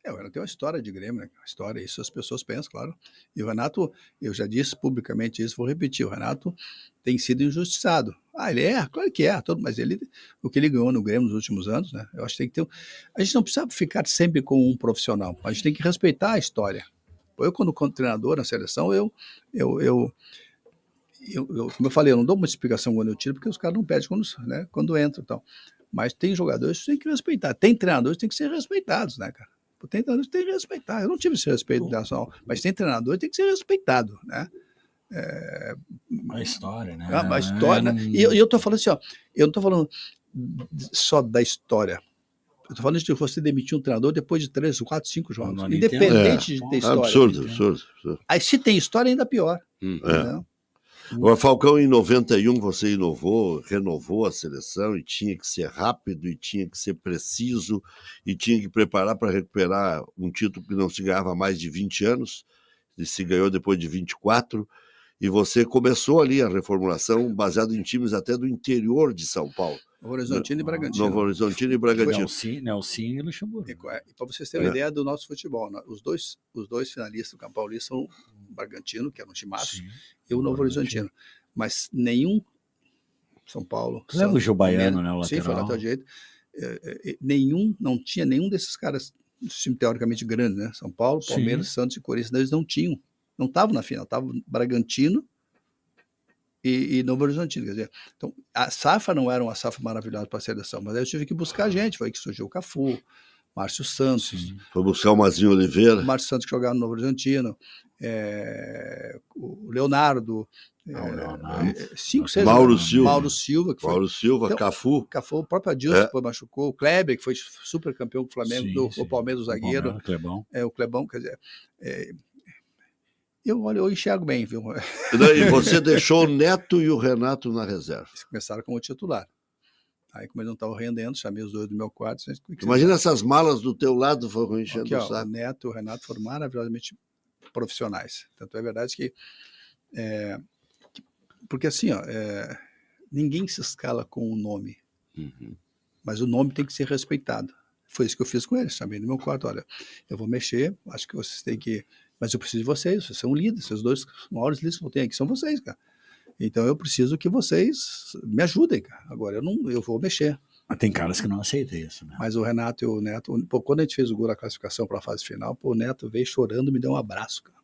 É, ela tem uma história de Grêmio, né? Uma história, isso as pessoas pensam, claro. E o Renato, eu já disse publicamente isso, vou repetir, o Renato tem sido injustiçado. Ah, ele é, claro que é, todo, mas ele, o que ele ganhou no Grêmio nos últimos anos, né? Eu acho que tem que ter. A gente não precisa ficar sempre com um profissional, a gente tem que respeitar a história. Eu, quando, quando treinador na seleção, eu, eu, eu eu, eu, como eu falei, eu não dou muita explicação quando eu tiro, porque os caras não pedem quando, né, quando entram então. Mas tem jogadores que tem que respeitar. Tem treinadores que tem que ser respeitados, né, cara? Tem treinador que tem que respeitar. Eu não tive esse respeito da ação, mas tem treinador que tem que ser respeitado, né? É... é a história, né? É a história. É... Né? E eu, eu tô falando assim, ó, eu não tô falando só da história. Eu tô falando de você demitir um treinador depois de três, quatro, cinco jogos. Independente é. de ter é história. Absurdo, absurdo, absurdo, Aí se tem história, ainda pior. Hum. É. Falcão, em 91, você inovou, renovou a seleção e tinha que ser rápido, e tinha que ser preciso, e tinha que preparar para recuperar um título que não se ganhava há mais de 20 anos, e se ganhou depois de 24. E você começou ali a reformulação baseado em times até do interior de São Paulo. Horizontino e Bragantino. Novo Horizontino e Bragantino. Nelson, né, e Luxemburgo. E, para vocês terem é. uma é. ideia do nosso futebol, né, os, dois, os dois finalistas do Campo Paulista são o Bragantino, que era é um timaço, e o Novo Horizontino. Mas nenhum São Paulo. Você lembra o Gil Baiano, né? O lateral. Sim, foi lateral direito. jeito. É, nenhum, não tinha nenhum desses caras, time teoricamente grande, né? São Paulo, Palmeiras, Sim. Santos e Corinthians, eles não tinham. Não estavam na final, estavam Bragantino e, e Novo Horizontino. Quer dizer, então, a safra não era uma safra maravilhosa para a seleção, mas eu tive que buscar gente, foi que surgiu o Cafu, Márcio Santos. Sim. Foi buscar o Mazinho Oliveira. O Márcio Santos que jogava no Novo Argentino. é, o Leonardo. Não, ah, é, Leonardo. É, cinco, seis, Mauro Silva. Mauro Silva, que foi, Mauro Silva então, Cafu. Cafu, o próprio Adilson é. machucou, o Kleber, que foi super campeão do Flamengo, sim, do, sim. o Palmeiras, o zagueiro. O Clebão. É, o Clebão, quer dizer. É, eu olho, eu enxergo bem, viu? E você deixou o Neto e o Renato na reserva. Eles começaram como titular. Aí, como eles não estavam rendendo, chamei os dois do meu quarto. Imagina essas malas do teu lado foram enchendo Aqui, o saco. O Neto e o Renato foram maravilhosamente profissionais. Tanto é verdade que. É, porque assim, ó, é, ninguém se escala com o nome. Uhum. Mas o nome tem que ser respeitado. Foi isso que eu fiz com eles. Chamei no meu quarto: olha, eu vou mexer, acho que vocês têm que mas eu preciso de vocês, vocês são líderes, vocês dois maiores líderes que eu tenho aqui são vocês, cara. Então eu preciso que vocês me ajudem, cara. Agora eu não, eu vou mexer. Mas tem caras que não aceitam isso, né? Mas o Renato e o Neto, pô, quando a gente fez o gol da classificação para a fase final, pô, o Neto veio chorando, me deu um abraço, cara.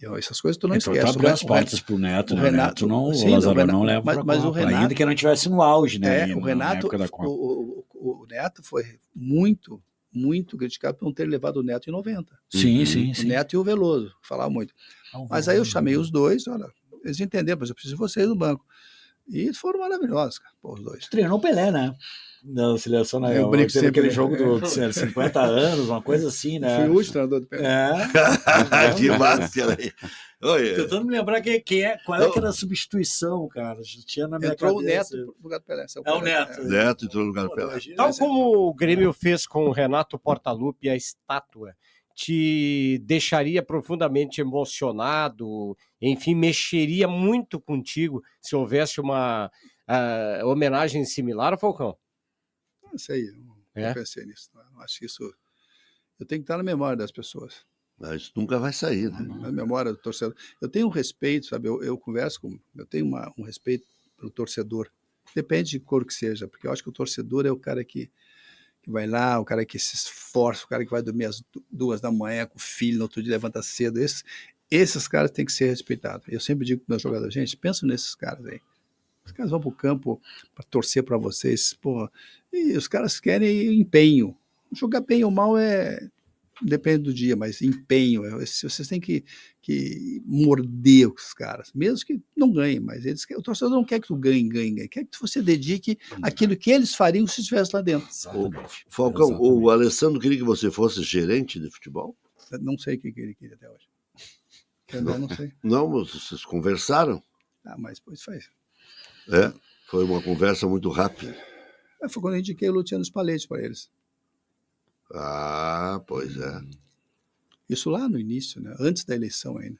Eu, essas coisas tu não então, esquece. Então tá as portas pro Neto, o né? Renato, Neto não, sim, o Lázaro Renato, não leva mas, pra mas Copa, o Renato, ainda que não estivesse no auge, né? É, ainda, o Renato, o, o, o Neto foi muito muito criticado por não ter levado o Neto em 90. Sim, e, uhum. sim, o sim. O Neto e o Veloso, falar muito. Não, é Mas aí eu chamei os dois, olha, eles entenderam, mas eu preciso de vocês no banco. E foram maravilhosos, cara, os dois. Treinou o Pelé, né? Não, seleção não. Eu é brinco sempre aquele jogo do, do 50 anos, uma coisa assim, né? Fui o último treinador do Pelé. É. que máscara aí. Oi. Tentando me lembrar quem, quem é, qual é que era a substituição, cara. Tinha na minha entrou cabeça. o Neto no lugar do Pelé. É o Neto. É. Neto entrou no lugar do Pelé. Tal como o Grêmio fez com o Renato Portaluppi, a estátua te deixaria profundamente emocionado, enfim, mexeria muito contigo se houvesse uma uh, homenagem similar, Falcão? Não ah, sei, é? não é? pensei nisso. Não acho que isso. Eu tenho que estar na memória das pessoas. Mas isso nunca vai sair, né? Na memória do torcedor. Eu tenho um respeito, sabe? Eu, eu converso com. Eu tenho uma, um respeito pelo torcedor. Depende de cor que seja, porque eu acho que o torcedor é o cara que, que vai lá, o cara que se esforça, o cara que vai dormir às duas da manhã com o filho, no outro dia levanta cedo. Esses, esses caras têm que ser respeitados. Eu sempre digo para meus jogadores, gente, pensa nesses caras aí. Os caras vão para o campo para torcer para vocês. Porra, e os caras querem empenho. Jogar bem ou mal é depende do dia, mas empenho. É, vocês têm que, que morder os caras, mesmo que não ganhem, mas eles o torcedor não quer que tu ganhe, ganhe, ganhe. Quer que você dedique aquilo que eles fariam se estivesse lá dentro. Exatamente. O, Falcão, Exatamente. o Alessandro queria que você fosse gerente de futebol? Não sei o que ele queria até hoje. Não, não sei. Não, vocês conversaram? Ah, mas pois faz. É, foi uma conversa muito rápida. Aí é, foi quando eu indiquei o Luciano Spalletti para eles. Ah, pois é. Isso lá no início, né? Antes da eleição ainda.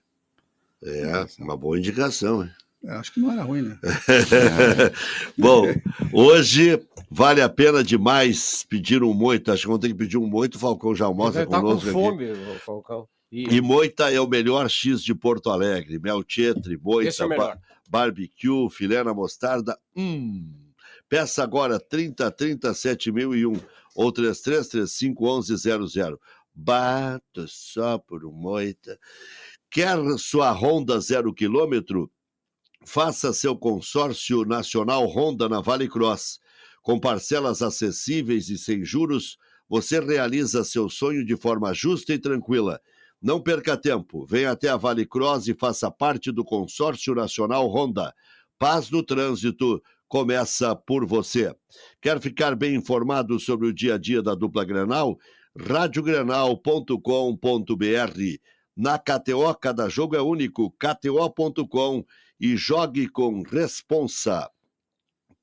É, eleição. uma boa indicação, hein? É, acho que não era ruim, né? Bom, hoje vale a pena demais pedir um moito. Acho que vamos ter que pedir um moito. O Falcão já almoça conosco tá com fome, aqui. Falcão. E... e... moita é o melhor X de Porto Alegre. Mel Tietre, moita, é bar barbecue, filé na mostarda. Hum. Peça agora 30 7001 ou 3335 1100. Bato só por um moita. Quer sua Honda zero quilômetro? Faça seu consórcio nacional Honda na Vale Cross. Com parcelas acessíveis e sem juros, você realiza seu sonho de forma justa e tranquila. Não perca tempo. Venha até a Vale Cross e faça parte do consórcio nacional Honda. Paz no trânsito começa por você. Quer ficar bem informado sobre o dia a dia da dupla Grenal? radiogrenal.com.br Na KTO, cada jogo é único. KTO.com e jogue com responsa.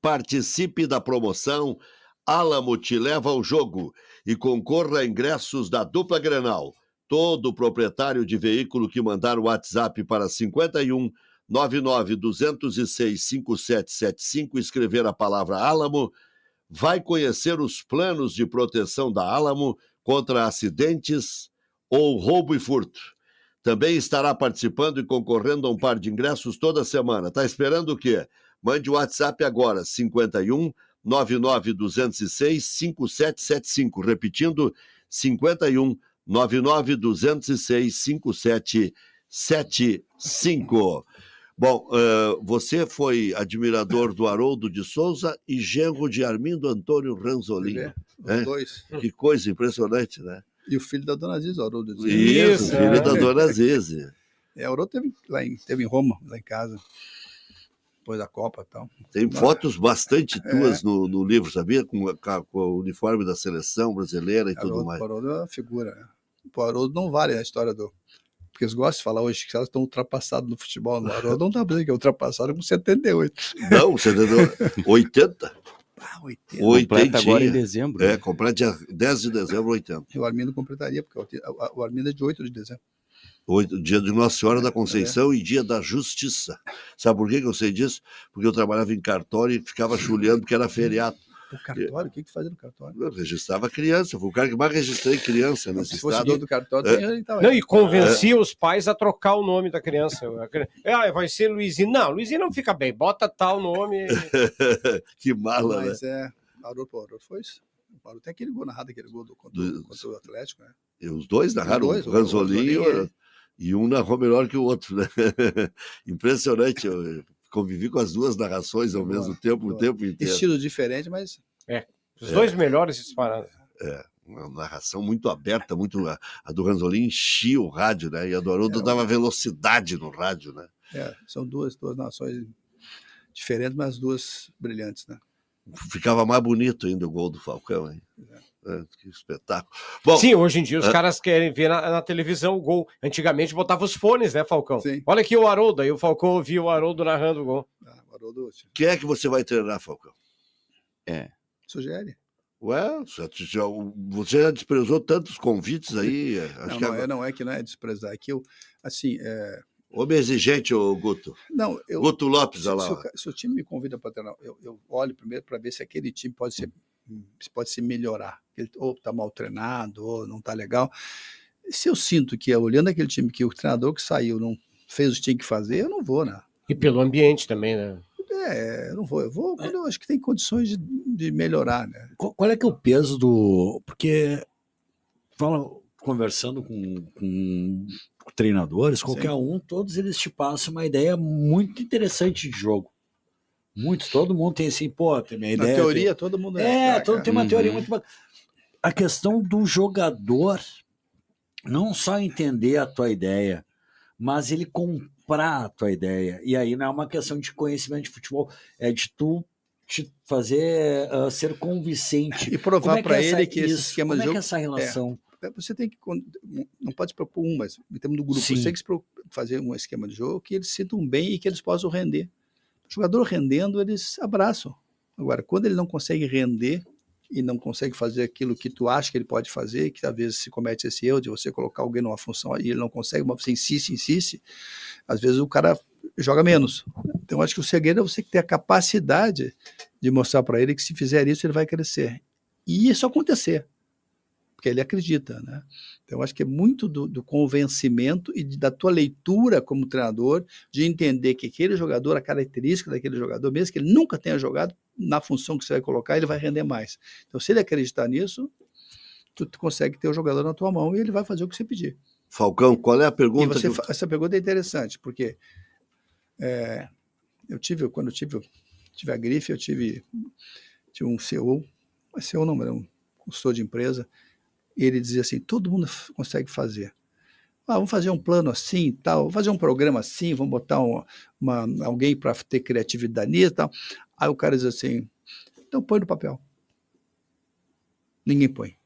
Participe da promoção Alamo te leva ao jogo e concorra a ingressos da dupla Grenal. Todo proprietário de veículo que mandar o WhatsApp para 51 992065775, escrever a palavra Álamo, vai conhecer os planos de proteção da Álamo contra acidentes ou roubo e furto. Também estará participando e concorrendo a um par de ingressos toda semana. Tá esperando o quê? Mande o WhatsApp agora, 51 99206 5775. Repetindo, 51 99206 5775. Bom, uh, você foi admirador do Haroldo de Souza e genro de Armindo Antônio Ranzolini. É, né? dois. Que coisa impressionante, né? E o filho da dona o Haroldo de Souza. Isso, Isso filho é. da dona Aziz. É, Haroldo teve, lá em, teve em Roma, lá em casa depois da Copa tal. Tem Mas, fotos bastante é. tuas é, no, no, livro, sabia? Com, com, o uniforme da seleção brasileira e tudo mais. O Haroldo é uma figura. O né? Haroldo não vale a história do, porque eles gostam de falar hoje que elas estão ultrapassadas no futebol. Não, dá é não dá que ultrapassaram com 78. Não, 78, 80. Ah, 80. 80 agora em dezembro. É, né? completa dia 10 de dezembro, 80. E o Armindo completaria, porque o Armindo é de 8 de dezembro. Oito, dia de Nossa Senhora da é, Conceição é. e dia da Justiça. Sabe por que eu sei disso? Porque eu trabalhava em cartório e ficava chulhando porque era feriado. O cartório? O que, que fazia no cartório? Eu registrava criança, foi o cara que mais registrei criança nesse Se fosse do cartório, é. tava então, não, é. E convencia é. os pais a trocar o nome da criança. É, ah, vai ser Luizinho. Não, Luizinho não fica bem, bota tal nome. que mala, né? Mas, né? é, Aurora por foi isso. até Paulo tem aquele gol narrado, aquele gol do, contra, do, contra o Atlético, né? E os dois narraram, os dois, o Ranzolin e, e um narrou melhor que o outro, né? Impressionante convivi com as duas narrações ao boa, mesmo tempo, boa. o tempo inteiro. Estilo diferente, mas. É. Os é. dois melhores disparados. É. Uma narração muito aberta, muito. A, do Ranzolin enchia o rádio, né? E a do Haroldo é, dava é. velocidade no rádio, né? É, são duas, duas narrações diferentes, mas duas brilhantes, né? Ficava mais bonito ainda o gol do Falcão, hein? É. É, que espetáculo. Bom, Sim, hoje em dia os é... caras querem ver na, na, televisão o gol. Antigamente botava os fones, né, Falcão? Sim. Olha aqui o Haroldo, aí o Falcão ouviu o Haroldo narrando o gol. Ah, o Haroldo... Quem é que você vai treinar, Falcão? É. Sugere. Ué, você já desprezou tantos convites aí. Acho não, que não, é, não é que não é desprezar, é que eu, assim. É... Homem exigente, o Guto. Não, eu, Guto Lopes, olha lá. Se, o, se o time me convida para treinar, eu, eu olho primeiro para ver se aquele time pode ser pode se melhorar, ele ou está mal treinado, ou não está legal. Se eu sinto que olhando aquele time que o treinador que saiu não fez o que tinha que fazer, eu não vou, né? E pelo ambiente também, né? É, eu não vou. Eu vou quando eu acho que tem condições de, de melhorar, né? Qual, qual, é que é o peso do. Porque fala, conversando com, com treinadores, qualquer Sim. um, todos eles te passam uma ideia muito interessante de jogo. Muitos, todo mundo tem assim, pô, tem minha ideia. Na teoria, tem... todo mundo é. É, todo, tem uma né? uhum. teoria muito bacana. A questão do jogador não só entender a tua ideia, mas ele comprar a tua ideia. E aí não né, é uma questão de conhecimento de futebol, é de tu te fazer uh, ser convincente. E provar é para é ele que isso? esse esquema Como é de jogo... é essa é, relação? É. Você tem que. Não pode se propor um, mas em termos do grupo, Sim. você tem que fazer um esquema de jogo que eles sintam bem e que eles possam render jogador rendendo, eles abraçam. Agora, quando ele não consegue render e não consegue fazer aquilo que tu acha que ele pode fazer, que às vezes se comete esse erro de você colocar alguém numa função e ele não consegue, mas você insiste, insiste, às vezes o cara joga menos. Então, acho que o segredo é você ter a capacidade de mostrar para ele que se fizer isso, ele vai crescer. E isso acontecer porque ele acredita, né? Então, acho que é muito do, do convencimento e de, da tua leitura como treinador, de entender que aquele jogador, a característica daquele jogador, mesmo que ele nunca tenha jogado, na função que você vai colocar, ele vai render mais. Então, se ele acreditar nisso, tu, tu consegue ter o jogador na tua mão e ele vai fazer o que você pedir. Falcão, qual é a pergunta? Você, que... Essa pergunta é interessante, porque é, eu tive, quando eu tive, tive a grife, eu tive, tive um CEO, mas CEO não, era é um consultor de empresa, ele dizia assim: todo mundo consegue fazer. Ah, vamos fazer um plano assim e tal, vamos fazer um programa assim, vamos botar um, uma, alguém para ter criatividade nisso e tal. Aí o cara diz assim: então põe no papel. Ninguém põe.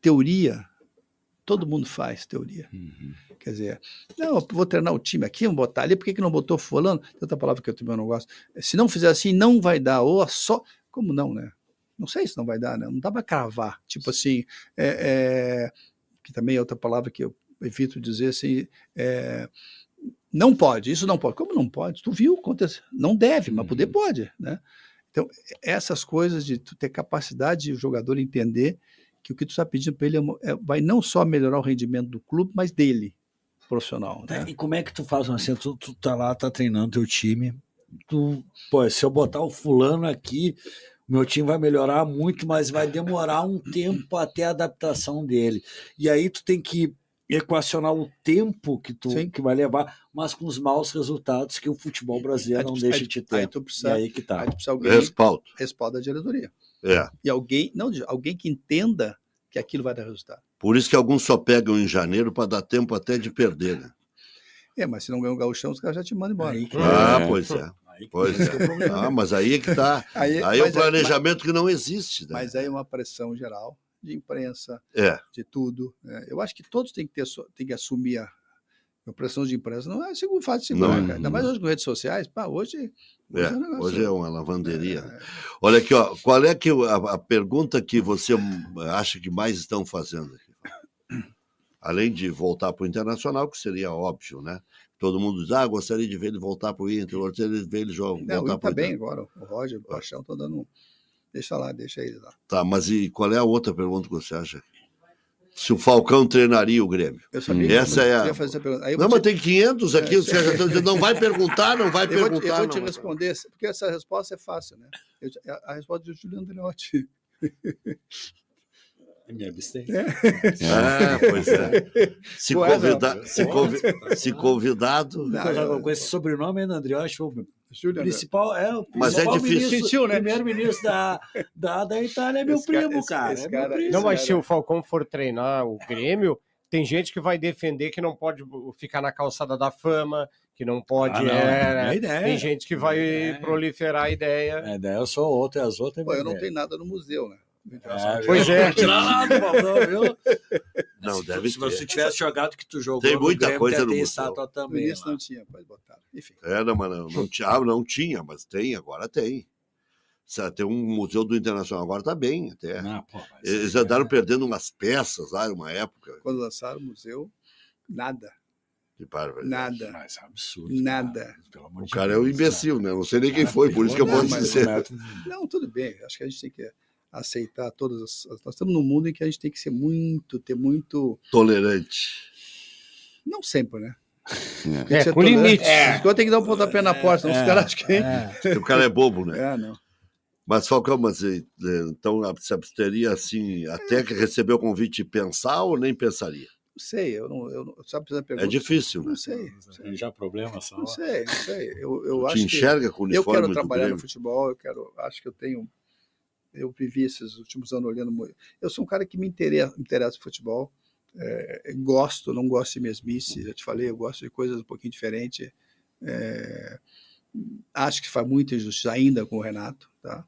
Teoria, todo mundo faz teoria. Uhum. Quer dizer, não, vou treinar o time aqui, vamos botar ali, por que, que não botou fulano? Tem outra palavra que eu também não gosto. Se não fizer assim, não vai dar, ou só. Como não, né? Não sei se não vai dar, né? Não dá para cravar. Tipo assim, é, é, que também é outra palavra que eu evito dizer assim. É, não pode, isso não pode. Como não pode? Tu viu acontecer. Não deve, mas poder uhum. pode, né? Então, é, essas coisas de tu ter capacidade de o jogador entender que o que tu está pedindo para ele é, é, vai não só melhorar o rendimento do clube, mas dele, profissional. É, né? E como é que tu faz assim? Tu, tu tá lá, tá treinando teu time. Tu, pô, se eu botar o fulano aqui, meu time vai melhorar muito, mas vai demorar um tempo até a adaptação dele. E aí tu tem que equacionar o tempo que tu Sim. que vai levar, mas com os maus resultados que o futebol brasileiro não precisa, deixa de ter. Aí tu precisa, é aí que tá. Aí precisa alguém respaldo. Respaldo da diretoria. É. E alguém, não, alguém que entenda que aquilo vai dar resultado. Por isso que alguns só pegam em janeiro para dar tempo até de perder, né? É, mas se não ganhar o gauchão, os caras já te mandam embora. Aí, ah, é. pois é. Aí pois é. é. ah, mas aí é que está. aí, aí é o planejamento que não existe. Né? Mas aí é uma pressão geral de imprensa, é. de tudo. Né? Eu acho que todos têm que, ter, têm que assumir a, a pressão de imprensa. Não é seguro, fácil segurar, não, né, cara. Ainda mais hoje com redes sociais. Pá, hoje. Hoje é, um é, hoje é uma lavanderia. É, é. Olha aqui, ó, qual é que, a, a, pergunta que você acha que mais estão fazendo aqui? Além de voltar para o internacional, que seria óbvio, né? Todo mundo diz, ah, gostaria de ver ele voltar para o Inter, gostaria de ver ele jogar, Não, voltar para o Inter. está bem agora, o Roger, o Paixão, tá dando... Deixa lá, deixa ele lá. Tá, mas e qual é a outra pergunta que você acha? se o Falcão treinaria o Grêmio. Eu sabia. Essa é a... essa não, te... mas tem 500 aqui, é, os já dizendo, não vai perguntar, não vai eu perguntar. te, eu vou te responder, porque essa resposta é fácil, né? Eu, a, a resposta do Juliano Andreotti. É Me abstei. É. Ah, pois é. Se, convida... se, convi... se convidado. Não, é com esse sobrenome, ainda Andrioche, Júlia, principal é o principal mas é difícil. Ministro, né? primeiro-ministro da, da, da Itália é meu esse primo, cara. Esse, cara, não, mas cara. se o Falcão for treinar o Grêmio, tem gente que vai defender que não pode ficar na calçada da fama, que não pode. Ah, não, é, é Tem gente que vai proliferar a ideia. A ideia é só outra, as outras. Pô, eu não tenho nada no museu, né? É, pois é. Não, se, deve se você tivesse jogado que tu jogou, tem muita Grêmio, coisa no também. No né? não tinha, pode botar Enfim. É, não, mas não, não, tinha, ah, não tinha, mas tem, agora tem. Tem um museu do Internacional, agora está bem até. Não, pô, Eles é. andaram é, perdendo umas peças lá, uma época. Quando lançaram o museu, nada. Que barbaridade. Nada. Mas é absurdo. Nada. Cara. o cara é um imbecil, né? né? Não sei nem quem foi, por isso que eu posso dizer. Né? Não, tudo bem. Acho que a gente tem que aceitar todas as. Nós estamos num mundo em que a gente tem que ser muito, ter muito. Tolerante. Não sempre, né? É, é com tolerante. limite. É. Então tem que dar um pontapé na é, porta, é, os caras acham que. É. é o cara é bobo, né? É, não. Mas, Falcão, mas, então se absteria assim, até que receber o convite pensar ou nem pensaria? Não sei, eu não. Eu não sabe fazer pergunta? É difícil, né? Não sei. Não sei. Já problema só. Não sei, não sei. Eu, eu acho enxerga que, com o uniforme Eu quero trabalhar no futebol, eu quero. Acho que eu tenho eu vivi esses últimos anos olhando muito. Eu sou um cara que me interessa, me interessa futebol, é, gosto, não gosto de mesmice, já te falei, eu gosto de coisas um pouquinho diferentes. É, acho que faz muita injustiça ainda com o Renato, tá?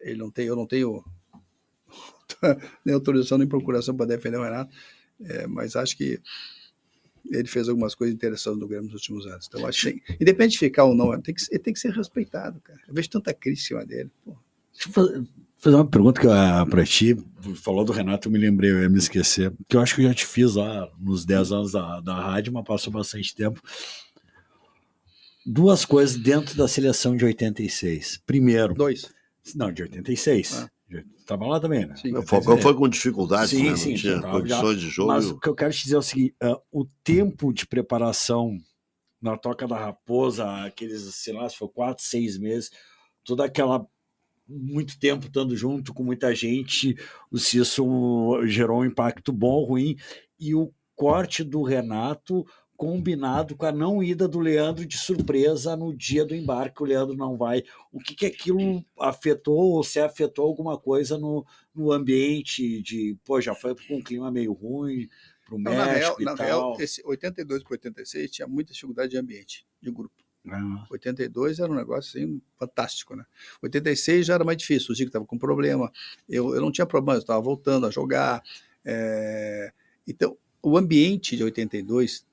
Ele não tem, eu não tenho nem autorização nem procuração para defender o Renato, é, mas acho que ele fez algumas coisas interessantes no Grêmio nos últimos anos. Então, acho que tem, independente de ficar ou não, ele tem que, ele tem que ser respeitado, cara. Eu vejo tanta crise em cima dele. Porra fazer uma pergunta que ah, para ti. Falou do Renato, eu me lembrei, eu ia me esquecer. Que eu acho que eu já te fiz lá nos 10 anos da, da rádio, mas passou bastante tempo. Duas coisas dentro da seleção de 86. Primeiro. Dois. Não, de 86. Ah. Estava lá também, né? Sim, foi com dificuldade, sim, né? sim, não tinha condições de jogo. Mas o que eu quero te dizer é o seguinte: uh, o tempo de preparação na Toca da Raposa, aqueles, sei lá, se foi quatro, seis meses, toda aquela muito tempo estando junto com muita gente, o Cício gerou um impacto bom, ruim, e o corte do Renato combinado com a não ida do Leandro de surpresa no dia do embarque, o Leandro não vai. O que, que aquilo afetou ou se afetou alguma coisa no, no ambiente de, pô, já foi com um clima meio ruim para o México na real, e na tal. Real, esse 82 para 86 tinha muita dificuldade de ambiente, de grupo. Ah. 82 era um negócio assim, fantástico, né? 86 já era mais difícil, o Zico estava com problema, eu, eu não tinha problema, eu estava voltando a jogar. É... Então, o ambiente de 82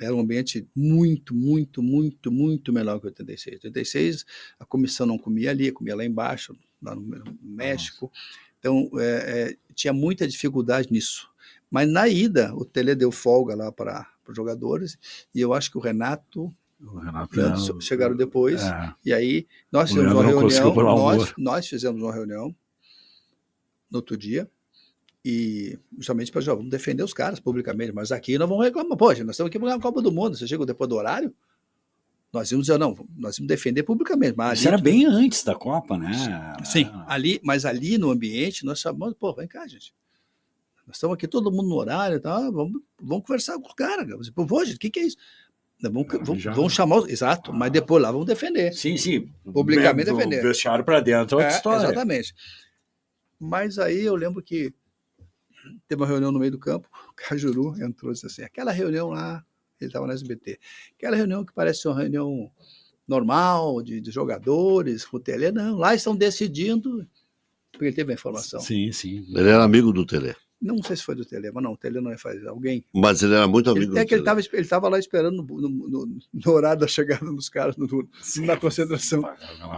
era um ambiente muito, muito, muito, muito melhor que 86. 86, a comissão não comia ali, comia lá embaixo, lá no, México. Nossa. Então, é, é, tinha muita dificuldade nisso. Mas na ida, o Tele deu folga lá para os jogadores, e eu acho que o Renato o Renato né, Leandro, chegaram depois. É. E aí nós fizemos uma reunião. Nós, nós, fizemos uma reunião no outro dia. E justamente para vamos defender os caras publicamente, mas aqui nós vamos reclamar. Poxa, nós estamos aqui para ganhar a Copa do Mundo. Você chega depois do horário? Nós íamos dizer, não, nós íamos defender publicamente. Mas ali, era bem antes da Copa, né? Sim, ah. ali, mas ali no ambiente nós chamamos, pô, vem cá, gente. Nós estamos aqui todo mundo no horário, tá? vamos, vamos conversar com os caras Pô, gente, o que, que é isso? Né, vão, vão, já... chamar, exato, ah. mas depois lá vão defender. Sim, sim. Publicamente defender. Vestiário para dentro é é, história. Exatamente. Mas aí eu lembro que teve uma reunião no meio do campo, o Cajuru entrou e disse assim: aquela reunião lá, ele estava na SBT, aquela reunião que parece uma reunião normal, de, de jogadores, tele não, lá estão decidindo, porque ele teve a informação. Sim, sim. Ele era amigo do Tele. Não sei se foi do Telema, não, o Telema não ia fazer, alguém. Mas ele era muito amigo ele, É que ele estava ele tava lá esperando no, no, no, horário da chegada dos caras no, na concentração. Não,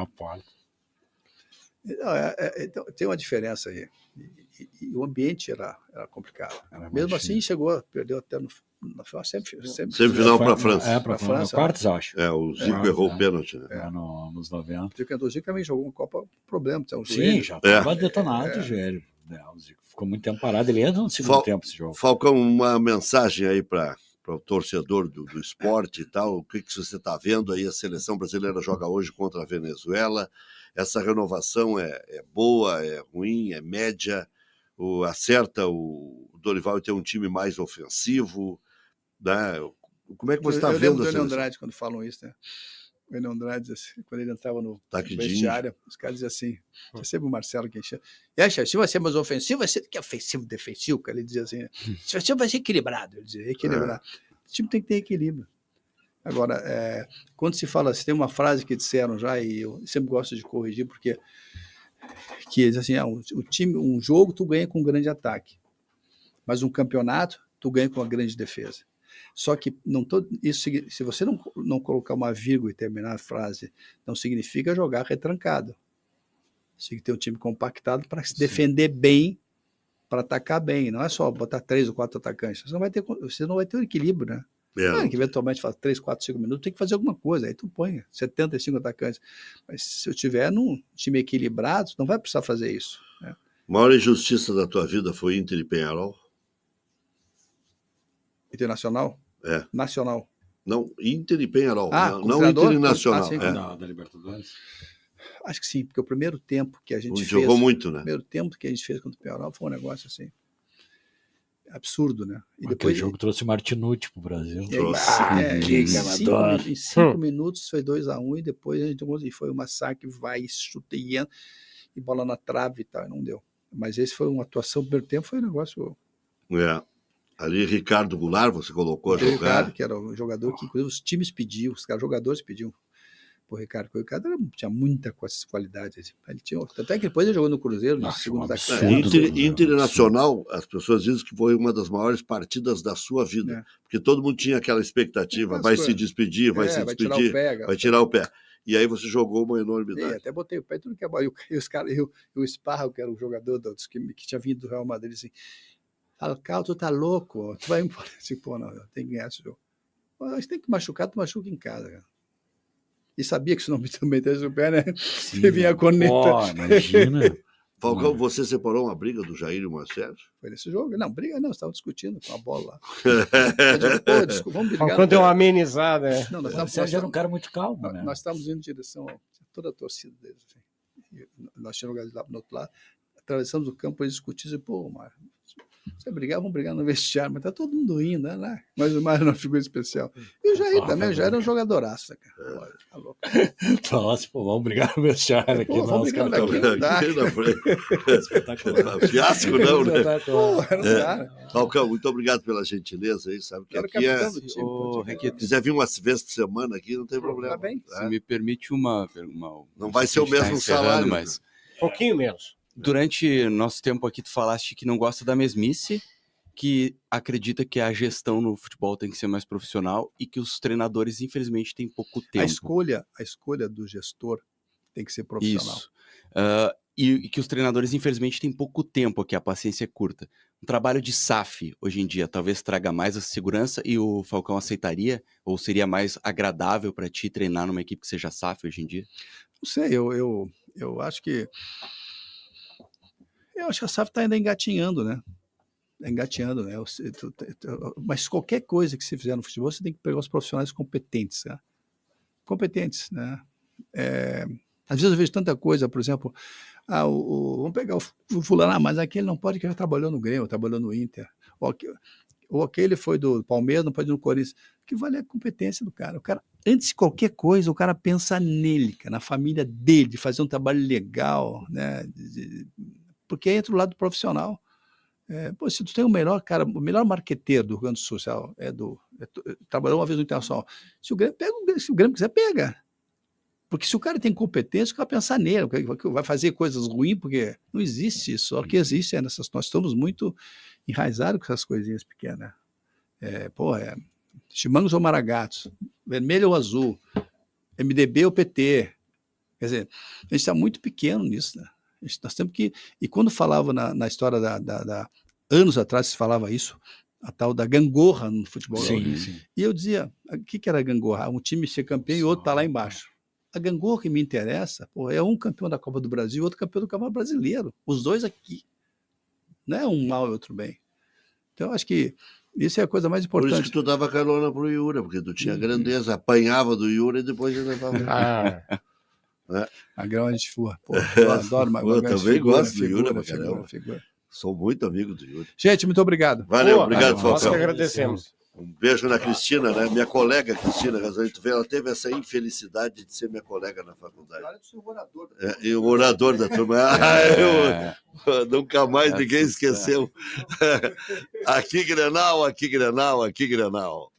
é, é, é, é, então, tem uma diferença aí. E, e, e o ambiente era, era complicado. Era Mesmo assim, chegou, perdeu até no, no final, sempre, sempre, sempre final para a França. É, para a França. Quartos, né? acho. É, o Zico é, errou é, o pênalti, né? É, no, nos 90. O Zico também jogou uma Copa, problema. Então, Sim, já estava detonado, é, Gélio né? Ficou muito tempo parado, ele entra no segundo Fal tempo esse jogo. Falcão, uma mensagem aí para para o torcedor do, do, esporte e tal, o que, que você está vendo aí? A seleção brasileira joga hoje contra a Venezuela. Essa renovação é, é boa, é ruim, é média. O, acerta o, o Dorival ter um time mais ofensivo. Né? Como é que você está vendo? Eu lembro do Andrade quando falam isso, né? o Enio Andrade, assim, quando ele entrava no tá vestiário, os caras diziam assim, hum. sempre o Marcelo que enchia. E acha, se você é mais ofensivo, vai ser que é ofensivo, defensivo, ele dizia assim, né? hum. se você vai é ser equilibrado, ele dizia, equilibrado. É. O time tem que ter equilíbrio. Agora, é, quando se fala, se tem uma frase que disseram já, e eu sempre gosto de corrigir, porque que diz assim, ah, o time, um jogo tu ganha com um grande ataque, mas um campeonato tu ganha com uma grande defesa. Só que não tô, isso, se você não, não colocar uma vírgula e terminar a frase, não significa jogar retrancado. Tem que ter um time compactado para se Sim. defender bem, para atacar bem. Não é só botar três ou quatro atacantes. Você não vai ter, você não vai ter um equilíbrio, né? É. Claro ah, que eventualmente faz três, quatro, cinco minutos, tem que fazer alguma coisa. Aí tu põe 75 atacantes. Mas se eu tiver num time equilibrado, não vai precisar fazer isso. Né? A maior injustiça da tua vida foi Inter e Penharol? Internacional? É. Nacional. Não, Inter e Penharol. Ah, não, não Inter e ah, Nacional. Ah, é. da, da Libertadores. Acho que sim, porque o primeiro tempo que a gente fez. Jogou muito, né? O primeiro tempo que a gente fez contra o Penharol foi um negócio assim. Absurdo, né? E depois. O jogo trouxe o Martinucci pro Brasil. Trouxe. Ah, é, cinco, em cinco hum. minutos foi 2x1 um, e depois a gente E foi um massacre, vai, chuta e e bola na trave e tal, e não deu. Mas esse foi uma atuação, o primeiro tempo foi um negócio. É. Ali, Ricardo Goulart, você colocou a jogar. Ricardo, que era um jogador que, inclusive, os times pediam, os jogadores pediam por Ricardo. O Ricardo era, tinha muita qualidade. Assim. Ele tinha, até que depois ele jogou no Cruzeiro, no é segundo da né? Inter, internacional, as pessoas dizem que foi uma das maiores partidas da sua vida. É. Porque todo mundo tinha aquela expectativa: vai coisas. se despedir, é, vai se vai despedir, o pé, vai tirar o pé. E aí você jogou uma enormidade. E até botei o pé tudo que é bom. E os caras, eu, eu, o Sparro, que era o jogador do, que, que tinha vindo do Real Madrid, assim, Alcaldo tá louco, tu vai embora. Tipo, não, tem que ganhar esse jogo. Mas tem que machucar, tu machuca em casa, cara. E sabia que se não me metesse tá o pé, né? Sim, vinha a né? corneta. imagina. Falcão, hum. você separou uma briga do Jair e o Marcelo? Foi nesse jogo? Não, briga não, estavam discutindo com a bola lá. desculpa, vamos brigar. Falcão deu uma amenizada. Né? Não, nós já Sérgio era um cara muito calmo, nós, né? Nós estávamos indo em direção a toda a torcida deles. Assim. Nós tínhamos lá no outro lado, atravessamos o campo, eles discutiram e, pô, Mar, se brigar, vamos brigar no vestiário, mas tá todo mundo indo, né? Mais Mas o Mário é uma figura especial. E o Jair também, o Jair é um jogadoraço, cara. Olha, é. tá louco. Nossa, pô, vamos brigar no vestiário aqui, pô, não, os aqui Espetacular. Fiasco, não, né? Espetacular. é. Falcão, muito obrigado pela gentileza aí, sabe? Que aqui é. se quiser vir umas vezes por semana aqui, não tem tá problema. Tá bem. Se me permite uma. uma... Não vai ser o mesmo salário. Mas... Pouquinho menos. Durante nosso tempo aqui, tu falaste que não gosta da mesmice, que acredita que a gestão no futebol tem que ser mais profissional e que os treinadores, infelizmente, têm pouco tempo. A escolha, a escolha do gestor tem que ser profissional. Isso. Uh, e, e, que os treinadores, infelizmente, têm pouco tempo aqui, a paciência é curta. Um trabalho de SAF hoje em dia talvez traga mais a segurança e o Falcão aceitaria? Ou seria mais agradável para ti treinar numa equipe que seja SAF hoje em dia? Não sei, eu, eu, eu acho que eu acho que a SAF está ainda engatinhando, né? Tá engatinhando, né? Mas qualquer coisa que você fizer no futebol, você tem que pegar os profissionais competentes, né? Competentes, né? É, às vezes eu vejo tanta coisa, por exemplo, ah, o, o, vamos pegar o, o fulano, ah, mas aquele não pode que já trabalhou no Grêmio, trabalhou no Inter. Ou, ou aquele foi do Palmeiras, não pode ir no Corinthians. O que vale é a competência do cara. O cara, antes de qualquer coisa, o cara pensa nele, cara, na família dele, de fazer um trabalho legal, né? De, de, porque entra o lado profissional. É, pô, se tu tem o melhor cara, o melhor marqueteiro do Rio Grande do Sul, é do, é, é, trabalhou uma vez no Internacional, se o Grêmio, pega, se o Grêmio quiser, pega. Porque se o cara tem competência, o cara vai pensar nele, vai fazer coisas ruins, porque não existe isso. Só que existe, é, nessas, nós estamos muito enraizados com essas coisinhas pequenas. Né? É, pô, é, chimangos ou maragatos, vermelho ou azul, MDB ou PT. Quer dizer, a gente está muito pequeno nisso, né? Nós temos tá que. E quando falava na, na história da, da, da, Anos atrás se falava isso, a tal da gangorra no futebol. Sim, sim. E eu dizia: o ah, que, que era gangorra? Ah, um time ser campeão e outro tá lá embaixo. A gangorra que me interessa pô, é um campeão da Copa do Brasil e outro campeão do Campeonato Brasileiro. Os dois aqui. Não é um mal e outro bem. Então, eu acho que isso é a coisa mais importante. Por isso que tu dava carona pro Iura, porque tu tinha uhum. grandeza, apanhava do Iura e depois ele levava. Ah. Né? Magrão a gente furra. Pô, eu adoro Magrão. Eu também figura, gosto de do Yuri, figura, figura, figura, Sou muito amigo do Yuri. Gente, muito obrigado. Valeu, Pô, obrigado, Falcão. Nós que agradecemos. Um beijo na Cristina, né? Minha colega Cristina Gasol, ela teve essa infelicidade de ser minha colega na faculdade. É, e o orador da turma. Ah, é. Eu, nunca mais tá ninguém esqueceu. aqui Grenal, aqui Grenal, aqui Grenal.